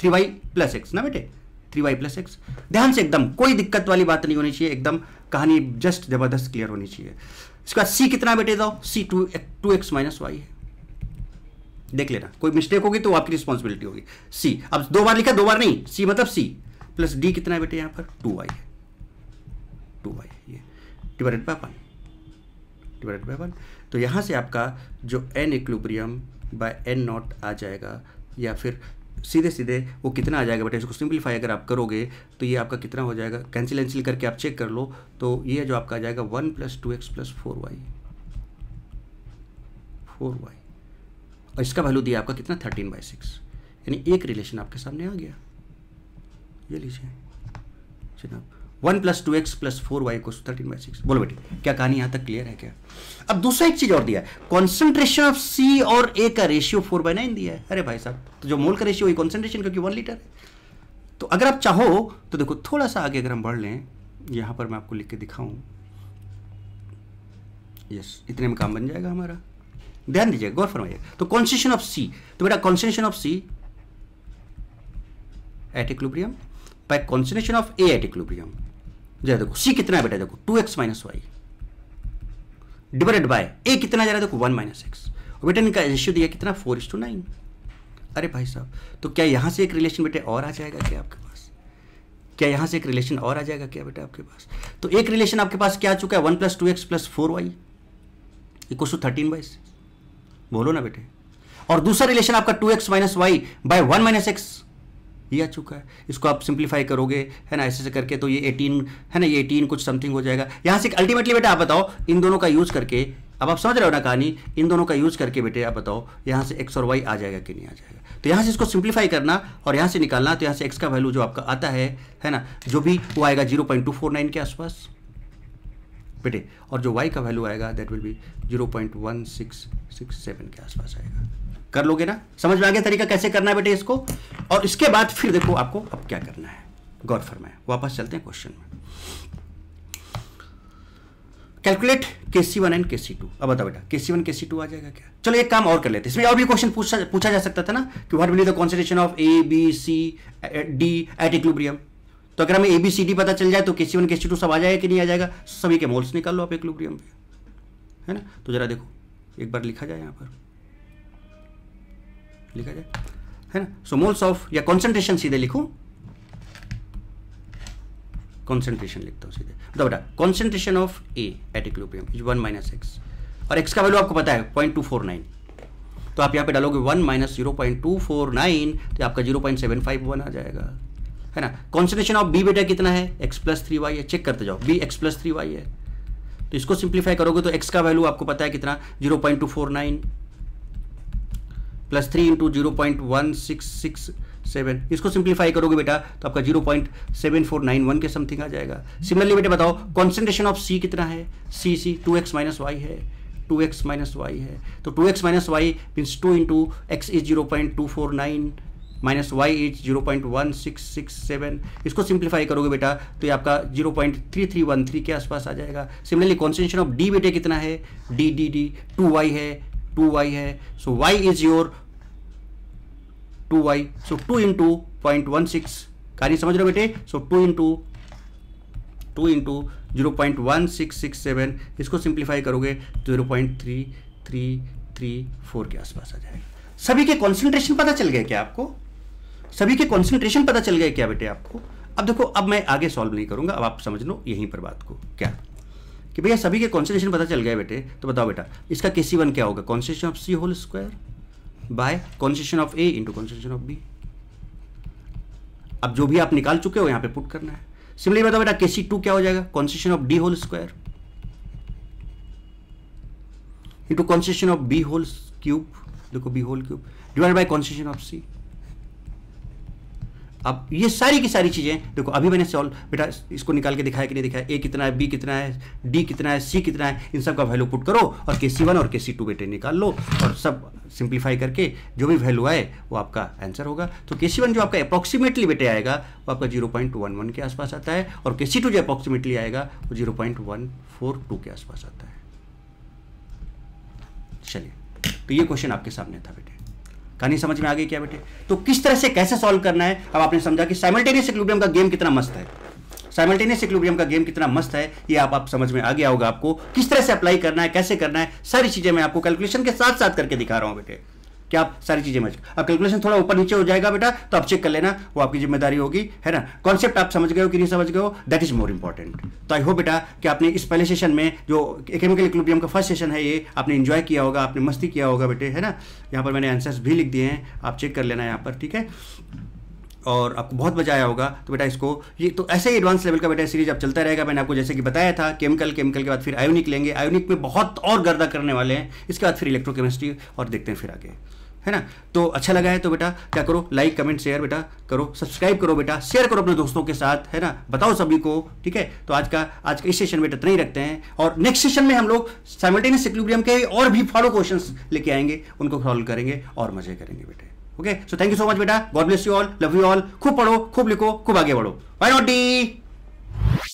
three Y plus X ना बेटे थ्री वाई प्लस एक्स ध्यान से एकदम कोई दिक्कत वाली बात नहीं होनी चाहिए एकदम कहानी जस्ट जबरदस्त क्लियर होनी चाहिए इसके बाद सी कितना बेटे जाओ C two two X minus Y है देख लेना कोई मिस्टेक होगी तो आपकी रिस्पॉन्सिबिलिटी होगी सी अब दो बार लिखा दो बार नहीं सी मतलब सी प्लस डी कितना बेटे यहां पर टू वाई है टू वाई ये divided by one divided by one तो यहां से आपका जो N equilibrium by N naught आ जाएगा या फिर सीधे सीधे वो कितना आ जाएगा बट इसको सिंप्लीफाई अगर आप करोगे तो ये आपका कितना हो जाएगा कैंसिल एंसिल करके आप चेक कर लो तो ये जो आपका आ जाएगा one plus two X plus four Y four Y और इसका वैल्यू दिया आपका कितना थर्टीन बाई सिक्स यानी एक रिलेशन आपके सामने आ गया ये लीजिए जनाब one plus two X plus four Y को थर्टीन बाई सिक्स बोलो बेटी क्या कहानी यहाँ तक क्लियर है क्या अब दूसरा एक चीज और दिया है कॉन्सेंट्रेशन ऑफ सी और ए का रेशियो फोर बाई नाइन दिया है अरे भाई साहब तो जो मोल का रेशियो है कॉन्सेंट्रेशन क्योंकि वन लीटर है तो अगर आप चाहो तो देखो थोड़ा सा आगे अगर हम बढ़ लें यहाँ पर मैं आपको लिख के दिखाऊं यस इतने में काम बन जाएगा हमारा ध्यान दीजिएगा गौर फरमाइए तो कॉन्सेंट्रेशन ऑफ सी तो बेटा concentration of C at equilibrium by concentration of A at equilibrium जरा देखो सी कितना है बेटा देखो two X minus Y divided by A कितना जरा देखो वन माइनस एक्स और बेटा इनका रेशियो दिया कितना फोर इज टू नाइन अरे भाई साहब तो क्या यहाँ से एक रिलेशन बेटे और आ जाएगा क्या आपके पास क्या यहाँ से एक रिलेशन और आ जाएगा क्या बेटा आपके पास तो एक रिलेशन आपके पास क्या आ चुका है one plus two X plus four Y equal to thirteen by बोलो ना बेटे और दूसरा रिलेशन आपका two X minus Y by one minus X ये आ चुका है इसको आप सिंप्लीफाई करोगे है ना ऐसे ऐसे करके तो ये एटीन है ना ये एटीन कुछ समथिंग हो जाएगा यहाँ से अल्टीमेटली बेटा आप बताओ इन दोनों का यूज़ करके अब आप समझ रहे हो ना कहानी इन दोनों का यूज़ करके बेटे आप बताओ यहाँ से एक्स और वाई आ जाएगा कि नहीं आ जाएगा तो यहाँ से इसको सिंप्लीफाई करना और यहाँ से निकालना तो यहाँ से एक्स का वैल्यू जो आपका आता है है ना जो भी वो आएगा zero point two four nine के आसपास बेटे और जो वाई का वैल्यू आएगा that will be zero point one six six seven के आसपास आएगा कर लोगे ना समझ में आ गया तरीका कैसे करना है बेटे इसको और इसके बाद फिर देखो आपको अब क्या करना है गौर फरमाए वापस चलते हैं क्वेश्चन में कैलकुलेट के सी वन एंड के सी टू अब बताओ बेटा के सी वन के सी टू आ जाएगा क्या चलो एक काम और कर लेते इसमें और भी क्वेश्चन पूछा पूछा जा सकता था ना कि what will the concentration of A B C D at equilibrium तो अगर हमें ए बी सी डी पता चल जाए तो के सी वन के सी टू सब आ जाएगा कि नहीं आ जाएगा सभी के मोल्स निकाल लो आप इक्लुब्रियम पे है ना तो जरा देखो एक बार लिखा जाए यहाँ पर लिखा जाए है ना सो मोल्स ऑफ या कॉन्सेंट्रेशन सीधे लिखूं कॉन्सेंट्रेशन लिखता हूँ सीधे तो बेटा concentration of A at equilibrium is one minus X और एक्स का वैल्यू आपको पता है पॉइंट टू फोर नाइन तो आप यहाँ पे डालोगे one minus zero point two four nine तो आपका zero point seven five one आ जाएगा है ना कॉन्सेंट्रेशन ऑफ बी बेटा कितना है एक्स प्लस थ्री वाई है चेक करते जाओ B X plus three Y है तो इसको सिंप्लीफाई करोगे तो एक्स का वैल्यू आपको पता है कितना zero point two four nine plus three into zero point one six six seven इसको सिंप्लीफाई करोगे बेटा तो आपका zero point seven four nine one के समथिंग आ जाएगा सिमिलरली बेटा बताओ कॉन्सेंट्रेशन ऑफ सी कितना है C C two X minus Y है टू एक्स माइनस वाई है तो two X minus Y means two into X is zero point two four nine minus Y is zero point one six six seven इसको सिंप्लीफाई करोगे बेटा तो ये आपका zero point three three one three के आसपास आ जाएगा सिमिलरली कॉन्सेंट्रेशन ऑफ डी बेटे कितना है D D D two Y है टू वाई है so Y is your two Y so two into point one six कहानी समझ रहे हो बेटे so two into two into zero point one six six seven इसको सिंप्लीफाई करोगे zero point three three three four के आसपास आ जाएगा सभी के कॉन्सेंट्रेशन पता चल गया क्या आपको सभी के कॉन्सेंट्रेशन पता चल गया क्या बेटे आपको अब देखो अब मैं आगे सॉल्व नहीं करूंगा अब आप समझ लो यहीं पर बात को क्या कि भैया सभी के कॉन्सेंट्रेशन पता चल गया बेटे तो बताओ बेटा इसका के सी वन क्या होगा concentration of C whole square by concentration of A into concentration of B अब जो भी आप निकाल चुके हो यहां पे पुट करना है सिमिलरली बताओ बेटा केसी टू क्या हो जाएगा concentration of D whole square into concentration of B whole cube देखो B whole cube divide by concentration of C अब ये सारी की सारी चीज़ें देखो अभी मैंने सॉल्व बेटा इसको निकाल के दिखाया कि नहीं दिखाया ए कितना है बी कितना है डी कितना है सी कितना है इन सब का वैल्यू पुट करो और के सी वन और के सी टू बेटे निकाल लो और सब सिंप्लीफाई करके जो भी वैल्यू आए वो आपका आंसर होगा तो के सी वन जो आपका अप्रॉक्सीमेटली बेटे आएगा वो आपका जीरो पॉइंट वन वन के आसपास आता है और के सी टू जो अप्रॉक्सीमेटली आएगा वो zero point one four two के आसपास आता है चलिए तो ये क्वेश्चन आपके सामने था बेटे कहानी समझ में आ गई क्या बेटे तो किस तरह से कैसे सॉल्व करना है अब आपने समझा कि साइमल्टेनियस इक्विलिब्रियम का गेम कितना मस्त है साइमल्टेनियस इक्विलिब्रियम का गेम कितना मस्त है ये आप आप समझ में आ गया होगा आपको किस तरह से अप्लाई करना है कैसे करना है सारी चीजें मैं आपको कैलकुलेशन के साथ साथ करके दिखा रहा हूं बेटे कि आप सारी चीज़ें मैच अब कैलकुलेशन थोड़ा ऊपर नीचे हो जाएगा बेटा तो आप चेक कर लेना वो आपकी जिम्मेदारी होगी है ना कॉन्सेप्ट आप समझ गए हो कि नहीं समझ गए हो दैट इज मोर इंपॉर्टेंट तो आई होप बेटा कि आपने इस पहले सेशन में जो इकोनॉमिकल इक्लोबियम का फर्स्ट सेशन है ये आपने इंजॉय किया होगा आपने मस्ती किया होगा बेटे है ना यहाँ पर मैंने आंसर्स भी लिख दिए हैं आप चेक कर लेना यहाँ पर ठीक है और आपको बहुत मजा आया होगा तो बेटा इसको ये तो ऐसे ही एडवांस लेवल का बेटा सीरीज अब चलता रहेगा मैंने आपको जैसे कि बताया था केमिकल केमिकल के बाद फिर आयोनिक लेंगे आयोनिक में बहुत और गर्दा करने वाले हैं इसके बाद फिर इलेक्ट्रोकेमिस्ट्री और देखते हैं फिर आगे है ना तो अच्छा लगा है तो बेटा क्या करो लाइक कमेंट शेयर बेटा करो सब्सक्राइब करो बेटा शेयर करो अपने दोस्तों के साथ है ना बताओ सभी को ठीक है तो आज का आज का इस सेशन में इतना ही रखते हैं और नेक्स्ट सेशन में हम लोग साइमल्टेनियस इक्विलिब्रियम के और भी फॉलो क्वेश्चन लेके आएंगे उनको सॉल्व करेंगे और मजे करेंगे बेटे okay so thank you so much बेटा God bless you all love you all खूब पढ़ो खूब लिखो खूब आगे बढ़ो बाय नॉट डी